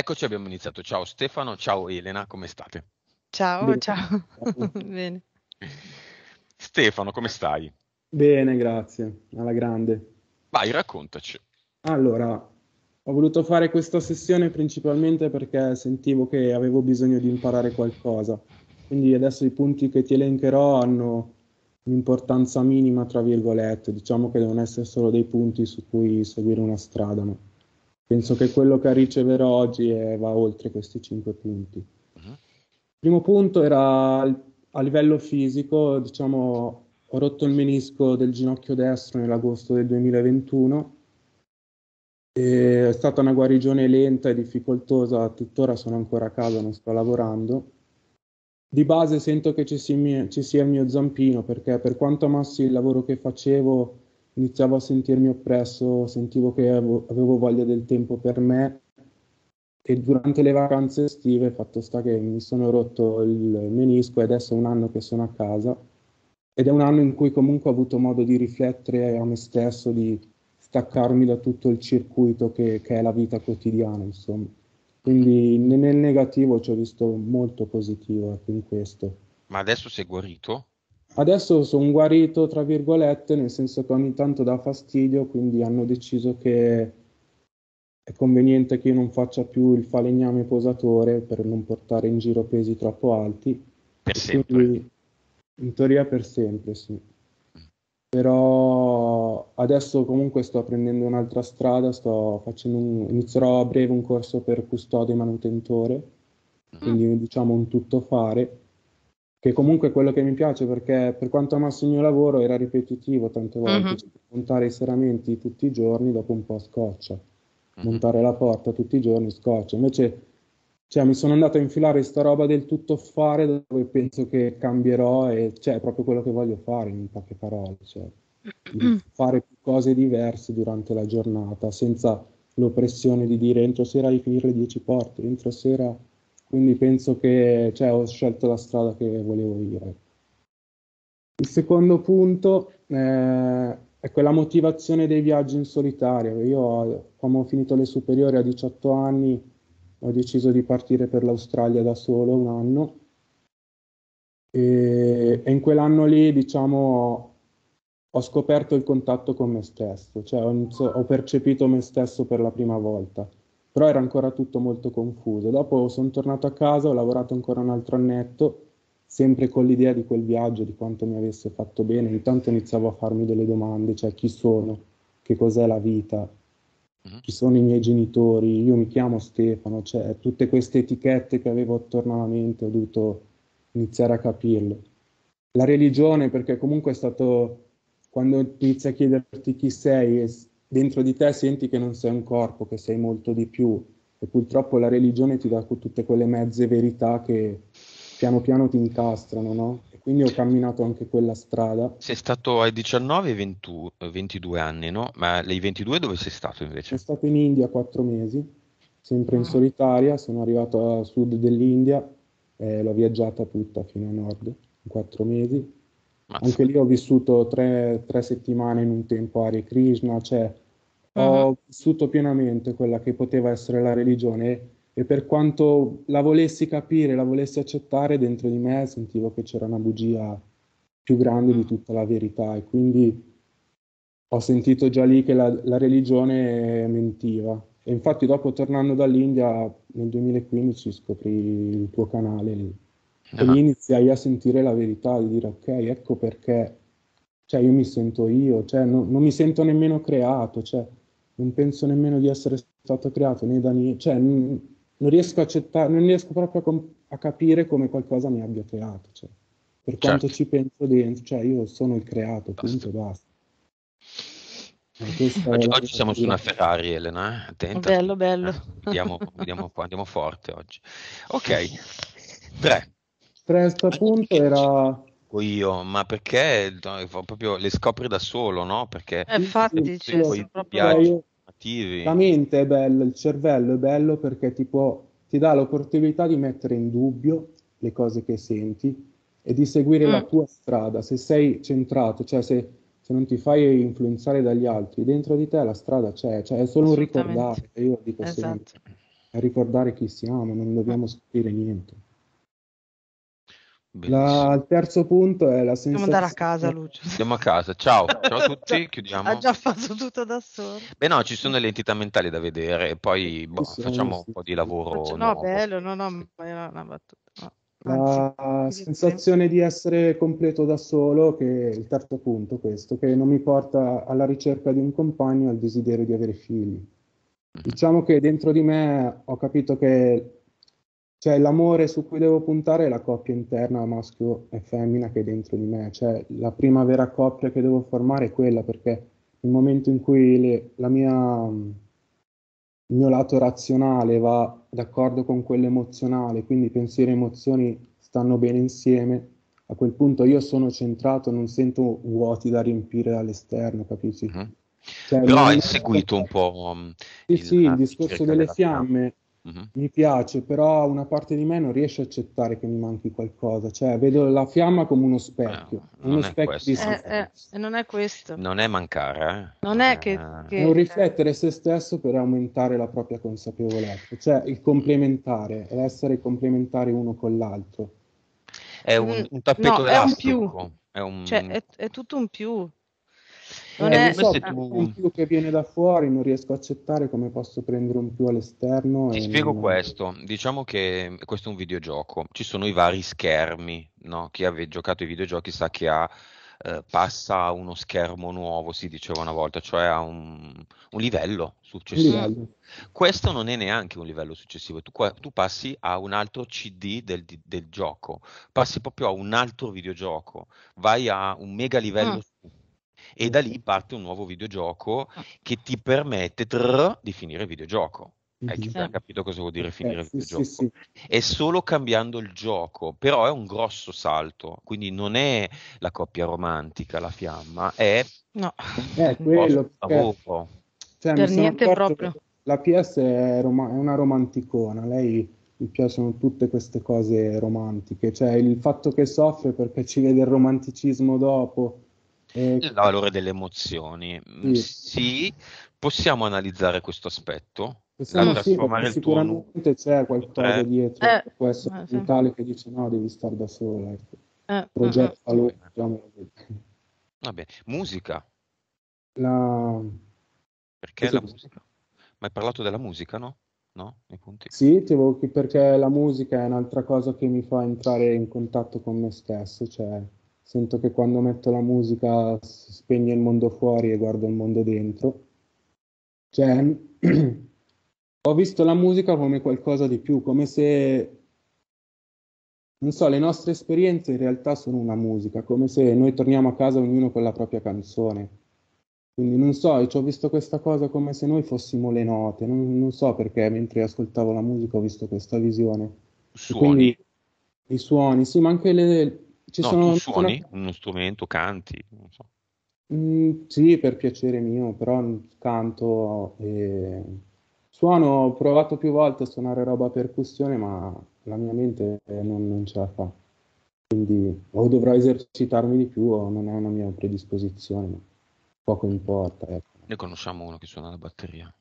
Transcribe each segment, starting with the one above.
Eccoci, abbiamo iniziato. Ciao Stefano, ciao Elena, come state? Ciao, Bene. ciao. Bene. Stefano, come stai? Bene, grazie, alla grande. Vai, raccontaci. Allora, ho voluto fare questa sessione principalmente perché sentivo che avevo bisogno di imparare qualcosa. Quindi adesso i punti che ti elencherò hanno un'importanza minima, tra virgolette, diciamo che devono essere solo dei punti su cui seguire una strada. No? Penso che quello che riceverò oggi è, eh, va oltre questi 5 punti. Il primo punto era a livello fisico, diciamo, ho rotto il menisco del ginocchio destro nell'agosto del 2021. è stata una guarigione lenta e difficoltosa, tuttora sono ancora a casa, non sto lavorando. Di base sento che ci, si, ci sia il mio zampino perché per quanto amassi il lavoro che facevo iniziavo a sentirmi oppresso, sentivo che avevo, voglia del tempo per me e durante le vacanze estive, fatto sta che mi sono rotto il menisco e adesso è un anno che sono a casa ed è un anno in cui comunque ho avuto modo di riflettere a me stesso, di staccarmi da tutto il circuito che, che è la vita quotidiana, insomma. Quindi nel negativo ci ho visto molto positivo ecco, in questo. Ma adesso sei guarito? Adesso sono guarito, tra virgolette, nel senso che ogni tanto dà fastidio, quindi hanno deciso che è conveniente che io non faccia più il falegname posatore per non portare in giro pesi troppo alti. Per sempre. Quindi, in teoria per sempre, sì. Però adesso comunque sto prendendo un'altra strada, sto facendo un, inizierò a breve un corso per custode e manutentore, mm. quindi diciamo un tuttofare che comunque è quello che mi piace perché per quanto amasse il mio lavoro era ripetitivo tante volte, uh-huh. montare i seramenti tutti i giorni dopo un po' scoccia, mhm. montare la porta tutti i giorni scoccia, invece cioè, mi sono andato a infilare sta roba del tutto fare dove penso che cambierò e cioè, è proprio quello che voglio fare in poche parole, cioè uh-huh. fare cose diverse durante la giornata senza l'oppressione di dire entro sera devi finire le 10 porte, entro sera quindi penso che cioè, ho scelto la strada che volevo io. Il secondo punto eh, è quella motivazione dei viaggi in solitario. Io, quando ho finito le superiori a 18 anni, ho deciso di partire per l'Australia da solo un anno. E, e in quell'anno lì, diciamo, ho scoperto il contatto con me stesso, cioè ho, ho percepito me stesso per la prima volta però era ancora tutto molto confuso. Dopo sono tornato a casa, ho lavorato ancora un altro annetto, sempre con l'idea di quel viaggio, di quanto mi avesse fatto bene. Intanto iniziavo a farmi delle domande, cioè chi sono, che cos'è la vita, mm-hmm. chi sono i miei genitori, io mi chiamo Stefano, cioè tutte queste etichette che avevo attorno alla mente ho dovuto iniziare a capirle. La religione, perché comunque è stato quando inizi a chiederti chi sei dentro di te senti che non sei un corpo, che sei molto di più e purtroppo la religione ti dà tutte quelle mezze verità che piano piano ti incastrano, no? E quindi ho camminato anche quella strada. Sei stato ai 19 e 22 anni, no? Ma ai 22 dove sei stato invece? Sono stato in India quattro mesi, sempre in ah. solitaria, sono arrivato a sud dell'India, eh, l'ho viaggiata tutta fino a nord in quattro mesi, Mazza. Anche lì ho vissuto tre, tre, settimane in un tempo a Hare Krishna, cioè uh-huh. ho ah. vissuto pienamente quella che poteva essere la religione e per quanto la volessi capire, la volessi accettare, dentro di me sentivo che c'era una bugia più grande di mm. tutta la verità e quindi ho sentito già lì che la, la religione mentiva. E infatti dopo tornando dall'India nel 2015 scoprì il tuo canale lì. E lì ah. iniziai a sentire la verità, di dire ok, ecco perché cioè, io mi sento io, cioè, no, non mi sento nemmeno creato, cioè, non penso nemmeno di essere stato creato né da niente, cioè, non, non, riesco a accettare, non riesco proprio a, comp- a, capire come qualcosa mi abbia creato. Cioè. Per certo. quanto certo. ci penso dentro, cioè, io sono il creato, basta. punto, basta. Oggi, oggi siamo su una Ferrari, Elena. Eh? Attenta. Bello, bello. Vediamo, vediamo, andiamo forte oggi. Ok, 3. Trans appunto era io, ma perché proprio le scopri da solo, no? Perché eh, infatti c'è proprio io, la mente è bella, il cervello è bello perché ti, può, ti dà l'opportunità di mettere in dubbio le cose che senti e di seguire mm. la tua strada. Se sei centrato, cioè se, se, non ti fai influenzare dagli altri, dentro di te la strada c'è, cioè è solo un ricordare, io dico esatto. sempre, è ricordare chi siamo, non dobbiamo eh. scoprire niente. La, il terzo punto è la sensazione. Andiamo a casa, Lucio. Andiamo a casa. Ciao, ciao a tutti. Chiudiamo. Ha già fatto tutto da solo. Beh, no, ci sono delle entità mentali da vedere. E poi boh, sì, facciamo sì. un po' di lavoro. Faccio, no, bello, no, no, era una battuta. No. La sensazione di essere completo da solo, che è il terzo punto, questo, che non mi porta alla ricerca di un compagno al desiderio di avere figli. Mm. Diciamo che dentro di me ho capito che cioè l'amore su cui devo puntare è la coppia interna maschio e femmina che è dentro di me, cioè la prima vera coppia che devo formare è quella perché nel momento in cui le, la mia, il mio lato razionale va d'accordo con quello emozionale, quindi pensieri e emozioni stanno bene insieme, a quel punto io sono centrato, non sento vuoti da riempire dall'esterno, capisci? Mm-hmm. Cioè, Però hai seguito un po' um, sì, il, sì, il discorso delle fiamme Uh-huh. Mi piace, però una parte di me non riesce a accettare che mi manchi qualcosa, cioè vedo la fiamma come uno specchio, no, eh, uno specchio di eh, eh, non è questo. Non è mancare. Eh? Non è che, eh. che... Non riflettere se stesso per aumentare la propria consapevolezza, cioè il complementare, l'essere complementari uno con l'altro. È mm, un, un tappeto no, elastico. È un più. È, un... cioè, è, è tutto un più. Non eh, è... so, tu... un più che viene da fuori non riesco a accettare come posso prendere un più all'esterno. Ti spiego non... questo, diciamo che questo è un videogioco, ci sono i vari schermi, no? chi ha giocato i videogiochi sa che ha eh, passa a uno schermo nuovo, si diceva una volta, cioè a un, un livello successivo. Livello. Questo non è neanche un livello successivo, tu, tu passi a un altro CD del, del, gioco, passi proprio a un altro videogioco, vai a un mega livello ah e da lì parte un nuovo videogioco ah. che ti permette trrr, di finire il videogioco. Hai eh, capito cosa vuol dire eh, finire eh, il sì, videogioco? Sì, sì. È solo cambiando il gioco, però è un grosso salto, quindi non è la coppia romantica, la fiamma, è no, eh, quello, lavoro. Cioè, per niente proprio. La PS è, rom- è una romanticona, lei mi piacciono tutte queste cose romantiche, cioè il fatto che soffre perché ci vede il romanticismo dopo eh, il valore delle emozioni. Mm, sì. sì. possiamo analizzare questo aspetto. Possiamo, eh, sì, sicuramente c'è qualcosa eh. dietro, eh. può essere un eh, tale che dice no, devi stare da solo. Ecco. Eh. eh Progetto, allora, diciamo Vabbè, musica. La... Perché sì, la musica? Ma hai parlato della musica, no? No? Sì, perché la musica è un'altra cosa che mi fa entrare in contatto con me stesso, cioè sento che quando metto la musica si spegne il mondo fuori e guardo il mondo dentro. Cioè, ho visto la musica come qualcosa di più, come se, non so, le nostre esperienze in realtà sono una musica, come se noi torniamo a casa ognuno con la propria canzone. Quindi non so, ci ho visto questa cosa come se noi fossimo le note, non, non so perché mentre ascoltavo la musica ho visto questa visione. Suoni. Quindi, I suoni, sì, ma anche le, ci no, sono, suoni una... uno strumento, canti? So. Mm, sì, per piacere mio, però canto e... Suono, ho provato più volte a suonare roba a percussione, ma la mia mente eh, non, non ce la fa. Quindi o dovrò esercitarmi di più o non è una mia predisposizione, ma poco importa. Ecco. Ne conosciamo uno che suona la batteria.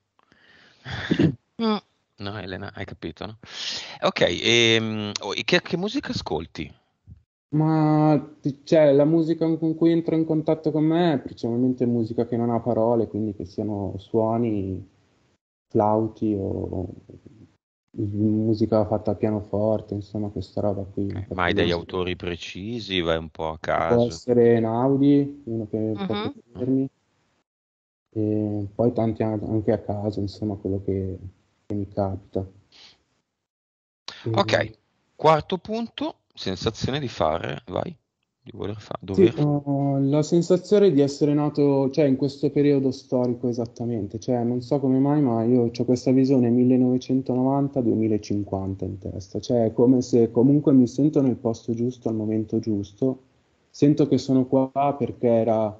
No, Elena, hai capito, no? Ok, e, ehm, oh, e che, che musica ascolti? Ma cioè, la musica con cui entro in contatto con me è principalmente musica che non ha parole, quindi che siano suoni, flauti o musica fatta a pianoforte, insomma, questa roba qui. Eh, ma hai degli autori precisi? Vai un po' a caso. Può essere Naudi, uno che uh-huh. Mhm. può piacermi, e poi tanti anche a caso, insomma, quello che, che mi capita. Quindi... Ok, quarto punto sensazione di fare, vai, di voler fare, dover sì, uh, eh, la sensazione di essere nato, cioè in questo periodo storico esattamente, cioè non so come mai, ma io ho questa visione 1990-2050 in testa, cioè è come se comunque mi sento nel posto giusto al momento giusto, sento che sono qua perché era...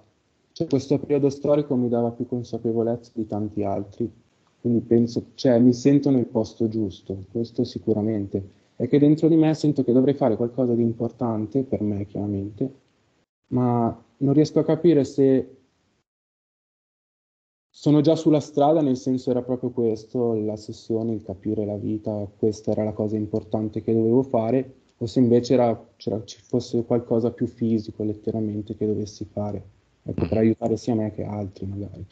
Cioè, questo periodo storico mi dava più consapevolezza di tanti altri, quindi penso, cioè mi sento nel posto giusto, questo sicuramente è che dentro di me sento che dovrei fare qualcosa di importante, per me chiaramente, ma non riesco a capire se sono già sulla strada, nel senso era proprio questo, la sessione, il capire la vita, questa era la cosa importante che dovevo fare, o se invece era, ci fosse qualcosa più fisico letteralmente che dovessi fare. Ecco, mm. per aiutare sia me che altri magari.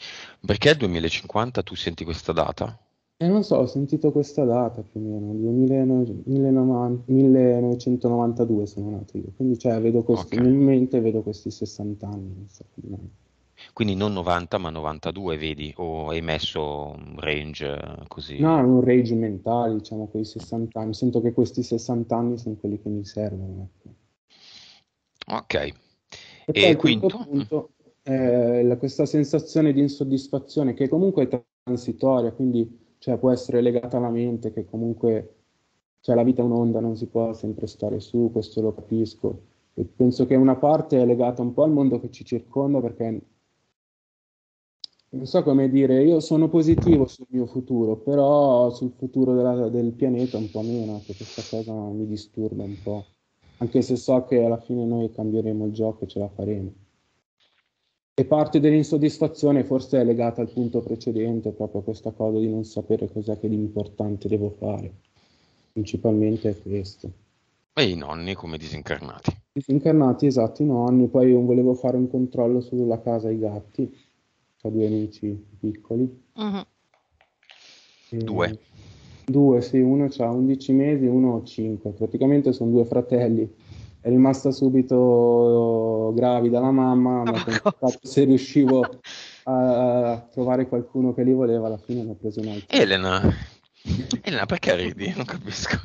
Perché 2050 tu senti questa data? E non so, ho sentito questa data più o meno, 1992 sono nato io, quindi cioè, vedo questi, okay. in mente vedo questi 60 anni. So, quindi non 90 ma 92 vedi, o hai messo un range eh, così? No, un range mentale, diciamo, quei 60 anni, sento che questi 60 anni sono quelli che mi servono. Ecco. Ok, e, e quinto? Punto, eh, la, questa sensazione di insoddisfazione che comunque è transitoria, quindi cioè può essere legata alla mente che comunque cioè, la vita è un'onda, non si può sempre stare su, questo lo capisco. E penso che una parte è legata un po' al mondo che ci circonda perché non so come dire, io sono positivo sul mio futuro, però sul futuro della, del pianeta un po' meno, che questa cosa mi disturba un po', anche se so che alla fine noi cambieremo il gioco e ce la faremo. E parte dell'insoddisfazione forse è legata al punto precedente, proprio a questa cosa di non sapere cos'è che di importante devo fare. Principalmente è questo. E i nonni come disincarnati. Disincarnati, esatto, i nonni. Poi io volevo fare un controllo sulla casa ai gatti. Ho due amici piccoli. Uh-huh. Due. Due, sì, uno ha 11 mesi, uno ha 5. Praticamente sono due fratelli è rimasta subito oh, gravida la mamma, ma se riuscivo a trovare qualcuno che li voleva, alla fine ne preso un altro. Elena, Elena perché ridi? Non capisco.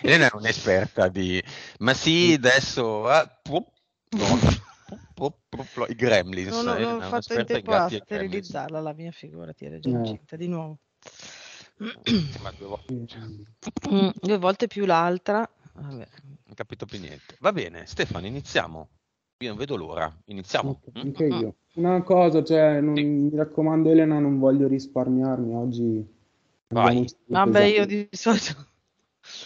Elena è un'esperta di... Ma sì, adesso... Ah, i Gremlins. Non, non ho fatto in tempo a sterilizzarla la mia figura, ti era già eh. incinta di nuovo. due volte. Eh. Mm, due volte più l'altra. Ah, vabbè. Non capito più niente. Va bene, Stefano, iniziamo. Io non vedo l'ora, iniziamo. Mm? Anche io. Ah. Una cosa, cioè, non, sì. mi raccomando Elena, non voglio risparmiarmi oggi. Vai. Vabbè, io di solito...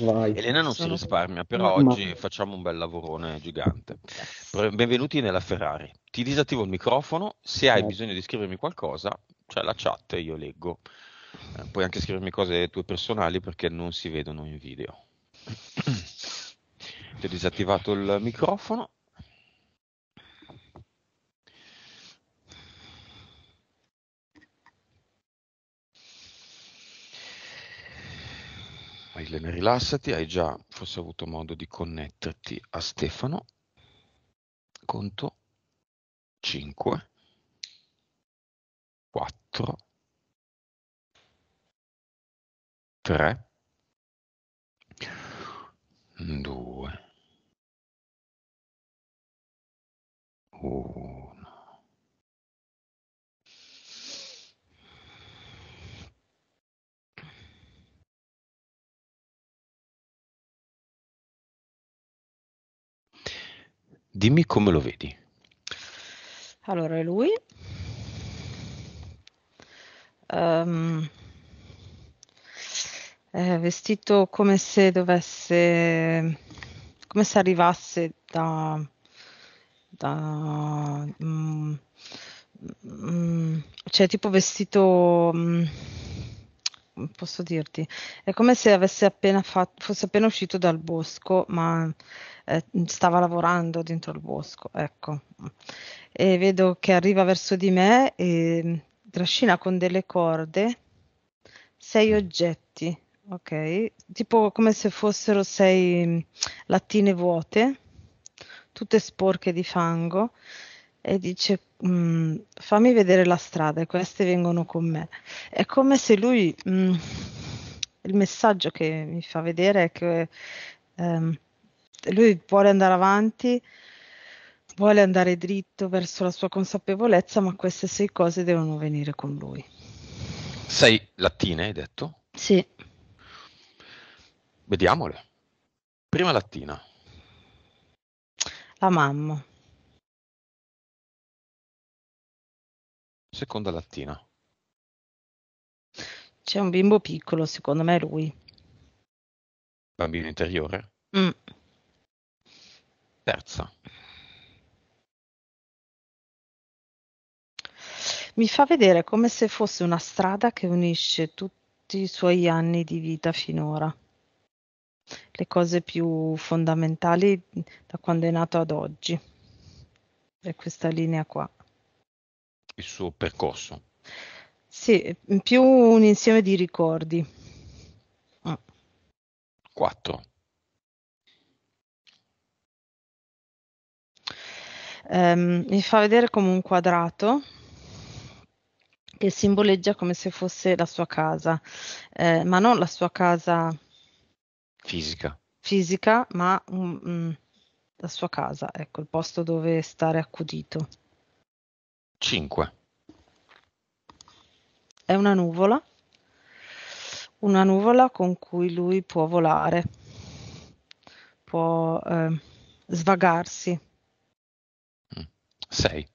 Vai. Elena non Sono... si risparmia, però no, oggi facciamo un bel lavorone gigante. Benvenuti nella Ferrari. Ti disattivo il microfono, se hai no. bisogno di scrivermi qualcosa, c'è la chat io leggo. Eh, puoi anche scrivermi cose tue personali perché non si vedono in video. Ti ho disattivato il microfono. Ailen, rilassati, hai già forse avuto modo di connetterti a Stefano. Conto 5, 4, 3, due, uno. Dimmi come lo vedi. Allora, è lui. Um, eh, vestito come se dovesse, come se arrivasse da, da mm, mm cioè tipo vestito, mm, posso dirti, è come se avesse appena fatto, fosse appena uscito dal bosco, ma eh, stava lavorando dentro il bosco, ecco. E vedo che arriva verso di me e trascina con delle corde sei oggetti Ok, tipo come se fossero sei mm, lattine vuote, tutte sporche di fango, e dice: mm, "Fammi vedere la strada e queste vengono con me". È come se lui mhmm, il messaggio che mi fa vedere è che, ehm, lui vuole andare avanti, vuole andare dritto verso la sua consapevolezza, ma queste sei cose devono venire con lui. Sei lattine hai detto? Sì. Vediamole. Prima lattina. La mamma. Seconda lattina. C'è un bimbo piccolo, secondo me è lui. Bambino interiore? Mm. Terza. Mi fa vedere come se fosse una strada che unisce tutti i suoi anni di vita finora le cose più fondamentali da quando è nato ad oggi. È questa linea qua. Il suo percorso. Sì, più un insieme di ricordi. Ah. Quattro. Um, mi fa vedere come un quadrato che simboleggia come se fosse la sua casa, eh, ma non la sua casa Fisica. Fisica, ma um, la sua casa, ecco, il posto dove stare accudito. 5. È una nuvola, una nuvola con cui lui può volare, può eh, svagarsi. 6. Mm.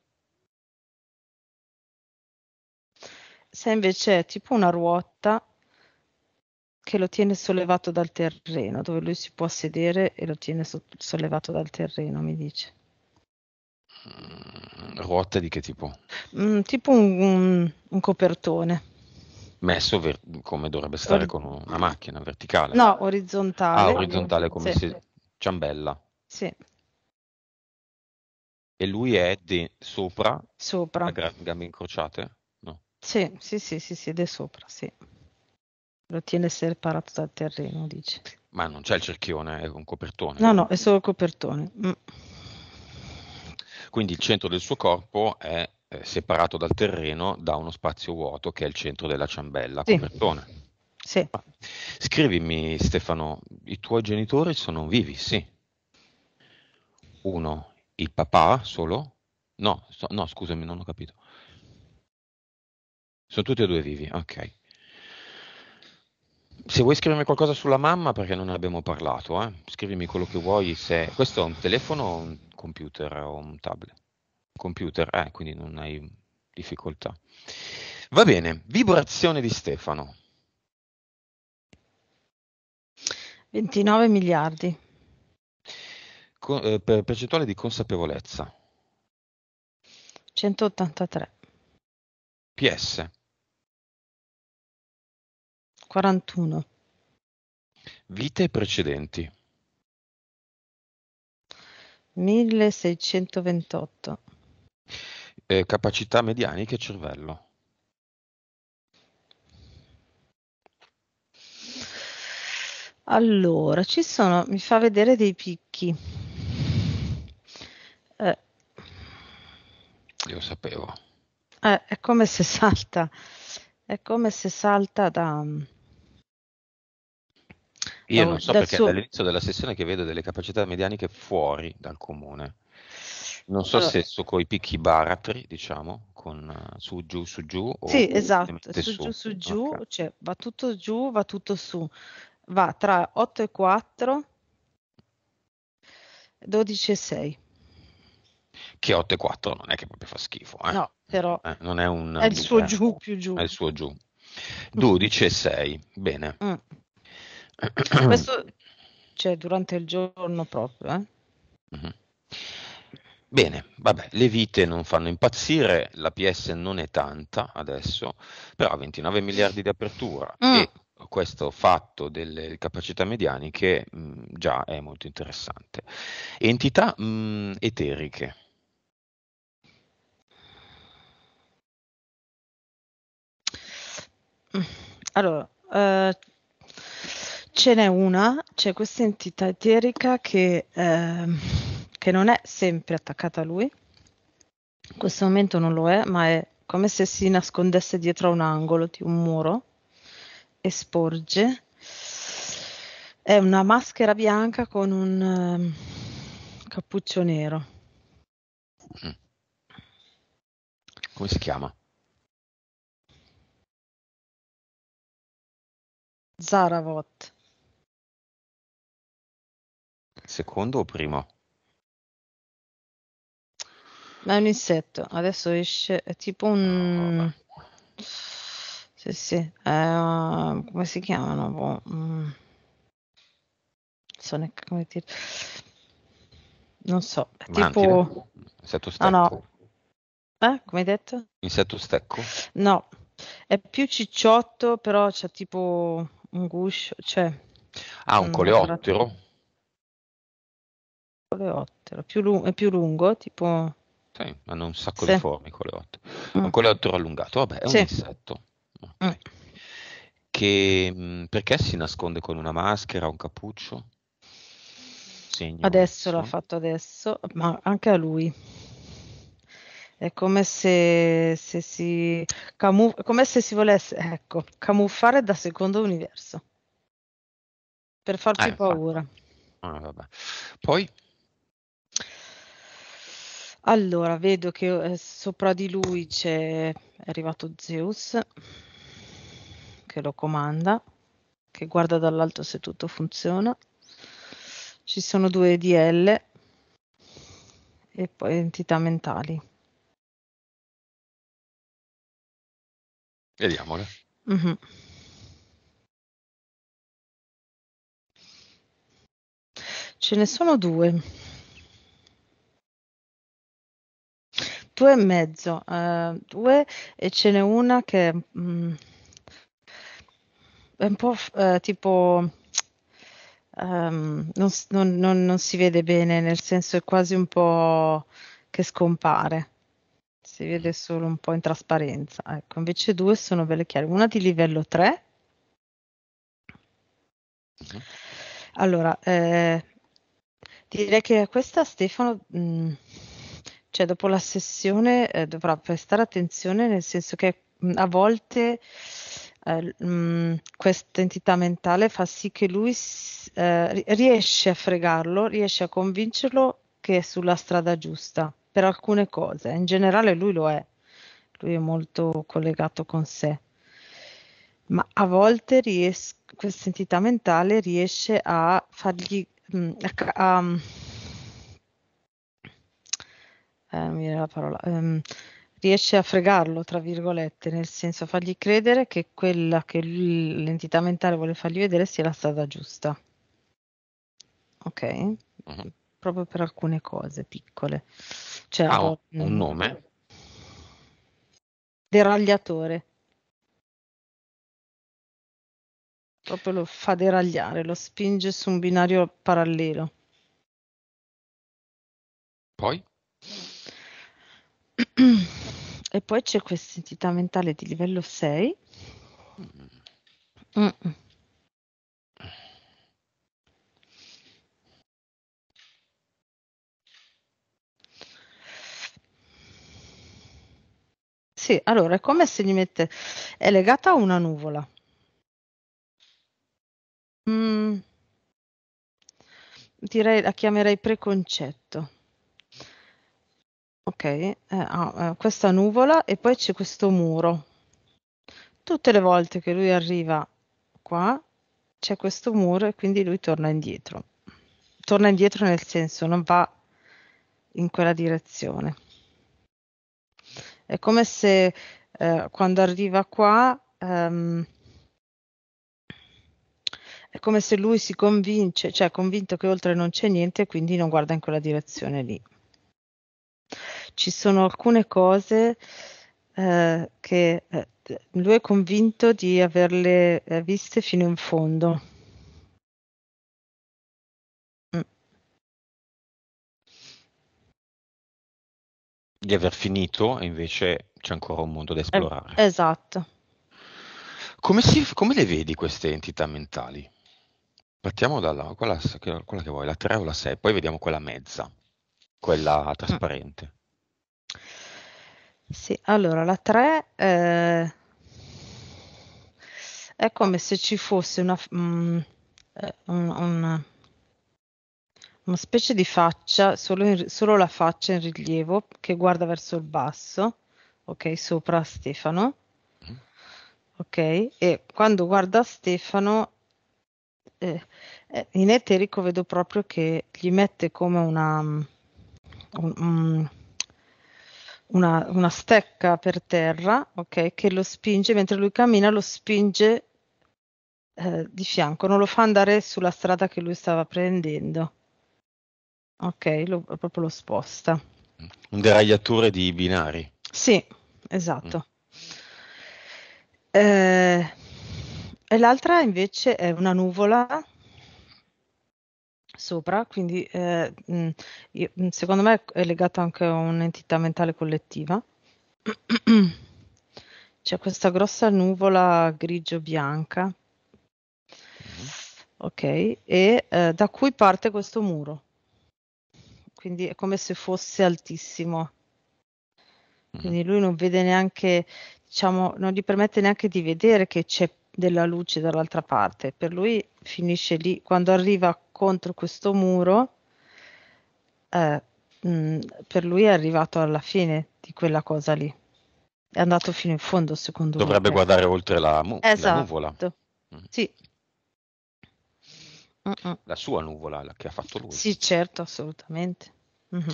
Se invece è tipo una ruota che lo tiene sollevato dal terreno, dove lui si può sedere e lo tiene so- sollevato dal terreno, mi dice. Mm, ruote di che tipo? Mm, tipo un, un, un, copertone. Messo ver- come dovrebbe stare Or- con una macchina verticale? No, orizzontale. Ah, orizzontale come sì. se... ciambella. Sì. E lui è di sopra? Sopra. A gra- gambe incrociate? No. Sì, sì, sì, si sì, ed è sopra, sì. Lo tiene separato dal terreno, dice. Ma non c'è il cerchione, è un copertone. No, no, è solo il copertone. Mm. Quindi il centro del suo corpo è separato dal terreno da uno spazio vuoto che è il centro della ciambella, sì. copertone. Sì. Ah, scrivimi Stefano, i tuoi genitori sono vivi, sì. Uno, il papà solo? No, so, no, scusami, non ho capito. Sono tutti e due vivi, ok se vuoi scrivermi qualcosa sulla mamma, perché non ne abbiamo parlato, eh? scrivimi quello che vuoi. Se... Questo è un telefono o un computer o un tablet? Computer, eh, quindi non hai difficoltà. Va bene, vibrazione di Stefano. 29 miliardi. Con, eh, per percentuale di consapevolezza. 183. PS. 41. Vite precedenti. 1628. Eh, capacità medianiche cervello. Allora, ci sono, mi fa vedere dei picchi. Eh. Io sapevo. Eh, è come se salta, è come se salta da... Io non so perché suo... dall'inizio della sessione che vedo delle capacità medianiche fuori dal comune. Non so allora, se su coi picchi baratri, diciamo, con eh, su giù su giù. sì, esatto, su, su, giù su giù, okay. cioè va tutto giù, va tutto su. Va tra 8 e 4, 12 e 6. Che 8 e 4 non è che proprio fa schifo, eh? No, però eh, non è un... È il suo eh, giù più giù. È il suo giù. 12 e 6, bene. Mm. Questo cioè, durante il giorno proprio. Eh? Mm-hmm. Bene, vabbè, le vite non fanno impazzire, la PS non è tanta adesso, però 29 miliardi di apertura mm. e questo fatto delle capacità medianiche mh, mm, già è molto interessante. Entità mh, mm, eteriche. Mm. Allora, eh, ce n'è una, c'è questa entità eterica che, eh, che non è sempre attaccata a lui, in questo momento non lo è, ma è come se si nascondesse dietro a un angolo di un muro e sporge. È una maschera bianca con un um, cappuccio nero. Mm. Come si chiama? Zaravot. Secondo o primo? Ma è un insetto, adesso esce, è tipo un... Oh, sì, sì, eh, come si chiamano? Boh. Mm. So neanche come dire. Non so, è Mantine. tipo... Insetto ah, stecco? No, no. Eh, come hai detto? Insetto stecco? No, è più cicciotto, però c'è tipo un guscio, cioè... Ah, un coleottero? coleottero, più lungo, è più lungo, tipo... Sì, hanno un sacco sì. di forme i coleotteri. Mm. Un coleottero allungato, vabbè, è sì. un insetto. Okay. Mm. Che, mm, perché si nasconde con una maschera, un cappuccio? Segno adesso l'ha fatto adesso, ma anche a lui. È come se, se si camu- come se si volesse ecco, camuffare da secondo universo per farci eh, paura. Ah, Poi allora, vedo che eh, sopra di lui c'è è arrivato Zeus che lo comanda, che guarda dall'alto se tutto funziona. Ci sono due DL e poi entità mentali. Vediamole. Mm-hmm. Ce ne sono due. due e mezzo, eh, due e ce n'è una che mh, mm, è un po' eh, tipo um, non, non, non, non, si vede bene, nel senso è quasi un po' che scompare, si vede solo un po' in trasparenza. Ecco, invece due sono belle chiare, una di livello 3. Mhm. Allora, eh, direi che questa Stefano... Mh, mm, cioè, dopo la sessione eh, dovrà prestare attenzione, nel senso che mm, a volte eh, mm, questa entità mentale fa sì che lui eh, riesce a fregarlo, riesce a convincerlo che è sulla strada giusta per alcune cose. In generale lui lo è, lui è molto collegato con sé ma a volte questa entità mentale riesce a fargli mm, a, a, eh, non mi viene la parola, ehm, riesce a fregarlo, tra virgolette, nel senso fargli credere che quella che l'entità mentale vuole fargli vedere sia la strada giusta. Ok? Mm-hmm. Proprio per alcune cose piccole. Cioè, ah, ho, un mm, nome? Deragliatore. Proprio lo fa deragliare, lo spinge su un binario parallelo. Poi? E poi c'è questa entità mentale di livello 6. Mm. Sì, allora è come se gli mette... è legata a una nuvola. Mm. Direi la chiamerei preconcetto. Ok, ha eh, ah, eh, questa nuvola e poi c'è questo muro. Tutte le volte che lui arriva qua c'è questo muro e quindi lui torna indietro. Torna indietro nel senso non va in quella direzione. È come se eh, quando arriva qua um, è come se lui si convince, cioè è convinto che oltre non c'è niente e quindi non guarda in quella direzione lì ci sono alcune cose eh, che eh, lui è convinto di averle eh, viste fino in fondo. Mm. Di aver finito e invece c'è ancora un mondo da eh, esplorare. esatto. Come, si, come le vedi queste entità mentali? Partiamo dalla quella, quella che vuoi, la 3 o la 6, poi vediamo quella mezza, quella mm. trasparente. Mm. Sì, allora la 3, ehm è come se ci fosse una f mhmm, una specie di faccia, solo in solo la faccia in rilievo, che guarda verso il basso, ok, sopra Stefano. Mm. ok, e quando guarda Stefano, ehm, in eterico vedo proprio che gli mette come una mhmm, un una, una stecca per terra, ok, che lo spinge, mentre lui cammina lo spinge eh, di fianco, non lo fa andare sulla strada che lui stava prendendo. Ok, lo, proprio lo sposta. Mm. Un deragliatore di binari. Sì, esatto. Mm. Eh, e l'altra invece è una nuvola sopra, quindi eh, mm, mm, secondo me è legato anche a un'entità mentale collettiva. C'è questa grossa nuvola grigio-bianca, mm-hmm. ok, e eh, da cui parte questo muro. Quindi è come se fosse altissimo. Mm-hmm. Quindi lui non vede neanche, diciamo, non gli permette neanche di vedere che c'è della luce dall'altra parte. Per lui finisce lì, quando arriva contro questo muro, eh, mh, mm, per lui è arrivato alla fine di quella cosa lì. È andato fino in fondo, secondo Dovrebbe me. Dovrebbe guardare oltre la, mu- esatto. la nuvola. Mm. Sì. Mm-mm. La sua nuvola, la che ha fatto lui. Sì, certo, assolutamente. Mm-hmm.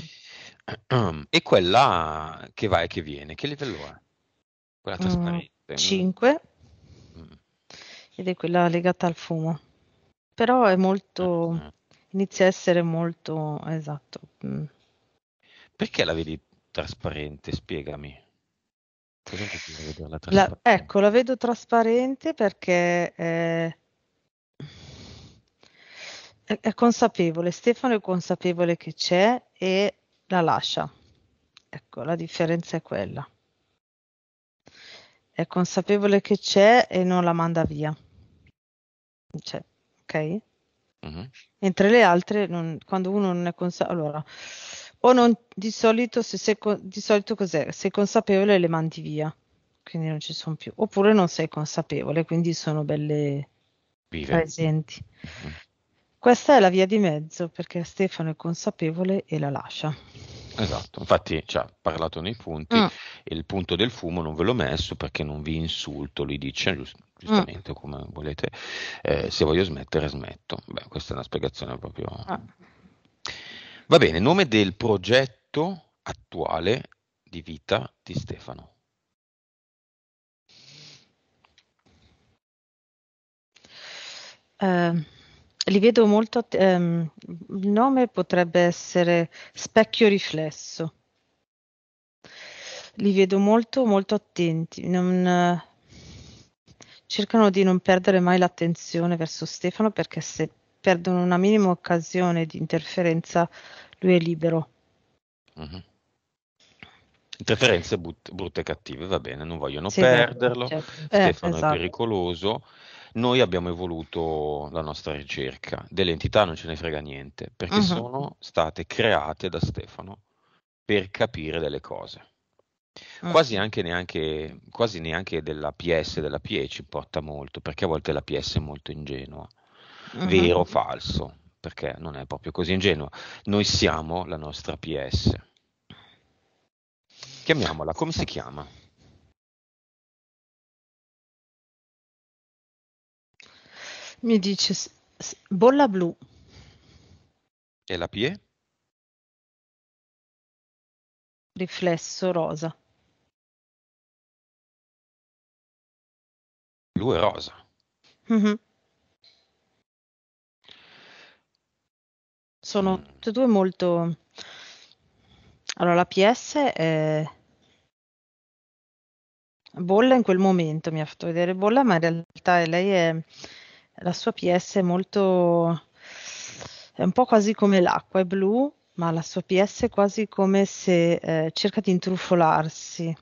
mm-hmm. E quella che va e che viene, che livello è? Quella mm, trasparente. 5. Mm. Ed è quella legata al fumo. Però è molto, eh, eh. inizia a essere molto, esatto. Mm. Perché la vedi trasparente? Spiegami. La, ecco, la vedo trasparente perché è, è, è, consapevole, Stefano è consapevole che c'è e la lascia. Ecco, la differenza è quella. È consapevole che c'è e non la manda via. Cioè, ok? uh Mentre le altre, non, quando uno non è consapevole, allora, o non, di solito, se sei, di solito cos'è? Sei consapevole e le mandi via, quindi non ci sono più, oppure non sei consapevole, quindi sono belle Vive. presenti. uh Questa è la via di mezzo perché Stefano è consapevole e la lascia. Esatto, infatti ci ha parlato nei punti mm. e il punto del fumo non ve l'ho messo perché non vi insulto, lui dice giust- giustamente mm. come volete, eh, se voglio smettere smetto. Beh, questa è una spiegazione proprio... Ah. Va bene, nome del progetto attuale di vita di Stefano. Uh, li vedo molto, ehm, il nome potrebbe essere specchio riflesso. Li vedo molto, molto attenti, non, cercano di non perdere mai l'attenzione verso Stefano perché se perdono una minima occasione di interferenza lui è libero. Uh-huh. Interferenze but- brutte e cattive, va bene, non vogliono sì, perderlo, certo. Eh, Stefano eh, esatto. è pericoloso noi abbiamo evoluto la nostra ricerca, delle entità non ce ne frega niente, perché uh-huh. sono state create da Stefano per capire delle cose. Uh-huh. Quasi, neanche, quasi neanche della PS, della PE ci importa molto, perché a volte la PS è molto ingenua, uh-huh. vero o falso, perché non è proprio così ingenua. Noi siamo la nostra PS. Chiamiamola, come si chiama? Mi dice s- s- bolla blu. E la pie? Riflesso rosa. Blu e rosa. Mhm. Sono mm. tutte e due molto... Allora, la PS è... Bolla in quel momento mi ha fatto vedere Bolla, ma in realtà lei è la sua PS è molto, è un po' quasi come l'acqua, è blu, ma la sua PS è quasi come se eh, cerca di intrufolarsi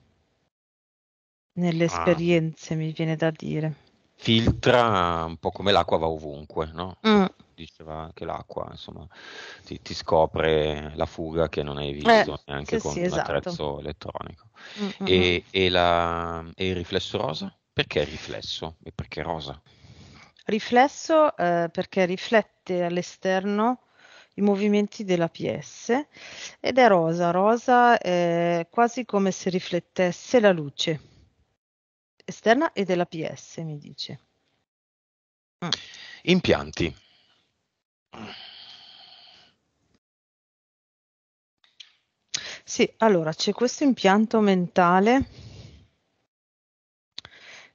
nelle ah. esperienze, ah. mi viene da dire. Filtra un po' come l'acqua va ovunque, no? Mm. Diceva che l'acqua, insomma, ti, ti, scopre la fuga che non hai visto eh, neanche sì, con sì, un esatto. attrezzo elettronico. Mm-hmm. E, mm. e, la, e il riflesso rosa? Perché riflesso e perché rosa? Riflesso eh, perché riflette all'esterno i movimenti della PS ed è rosa, rosa è quasi come se riflettesse la luce esterna e della PS, mi dice. Mm. Impianti. Sì, allora c'è questo impianto mentale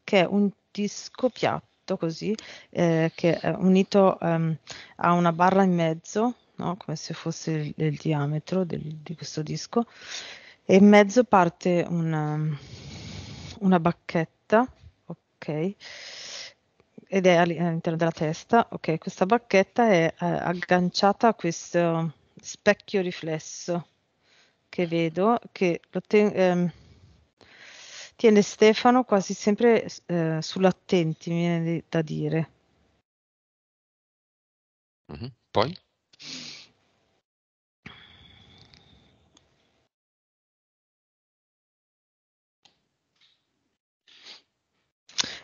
che è un disco piatto petto così, eh, che è eh, unito um, a una barra in mezzo, no? come se fosse il, il diametro del, di questo disco, e in mezzo parte una, ehm, una bacchetta, ok? Ed è all'interno della testa, ok? Questa bacchetta è eh, agganciata a questo specchio riflesso che vedo, che lo tengo... Ehm, tiene Stefano quasi sempre eh, sull'attenti, mi viene da dire. Mm-hmm. Poi?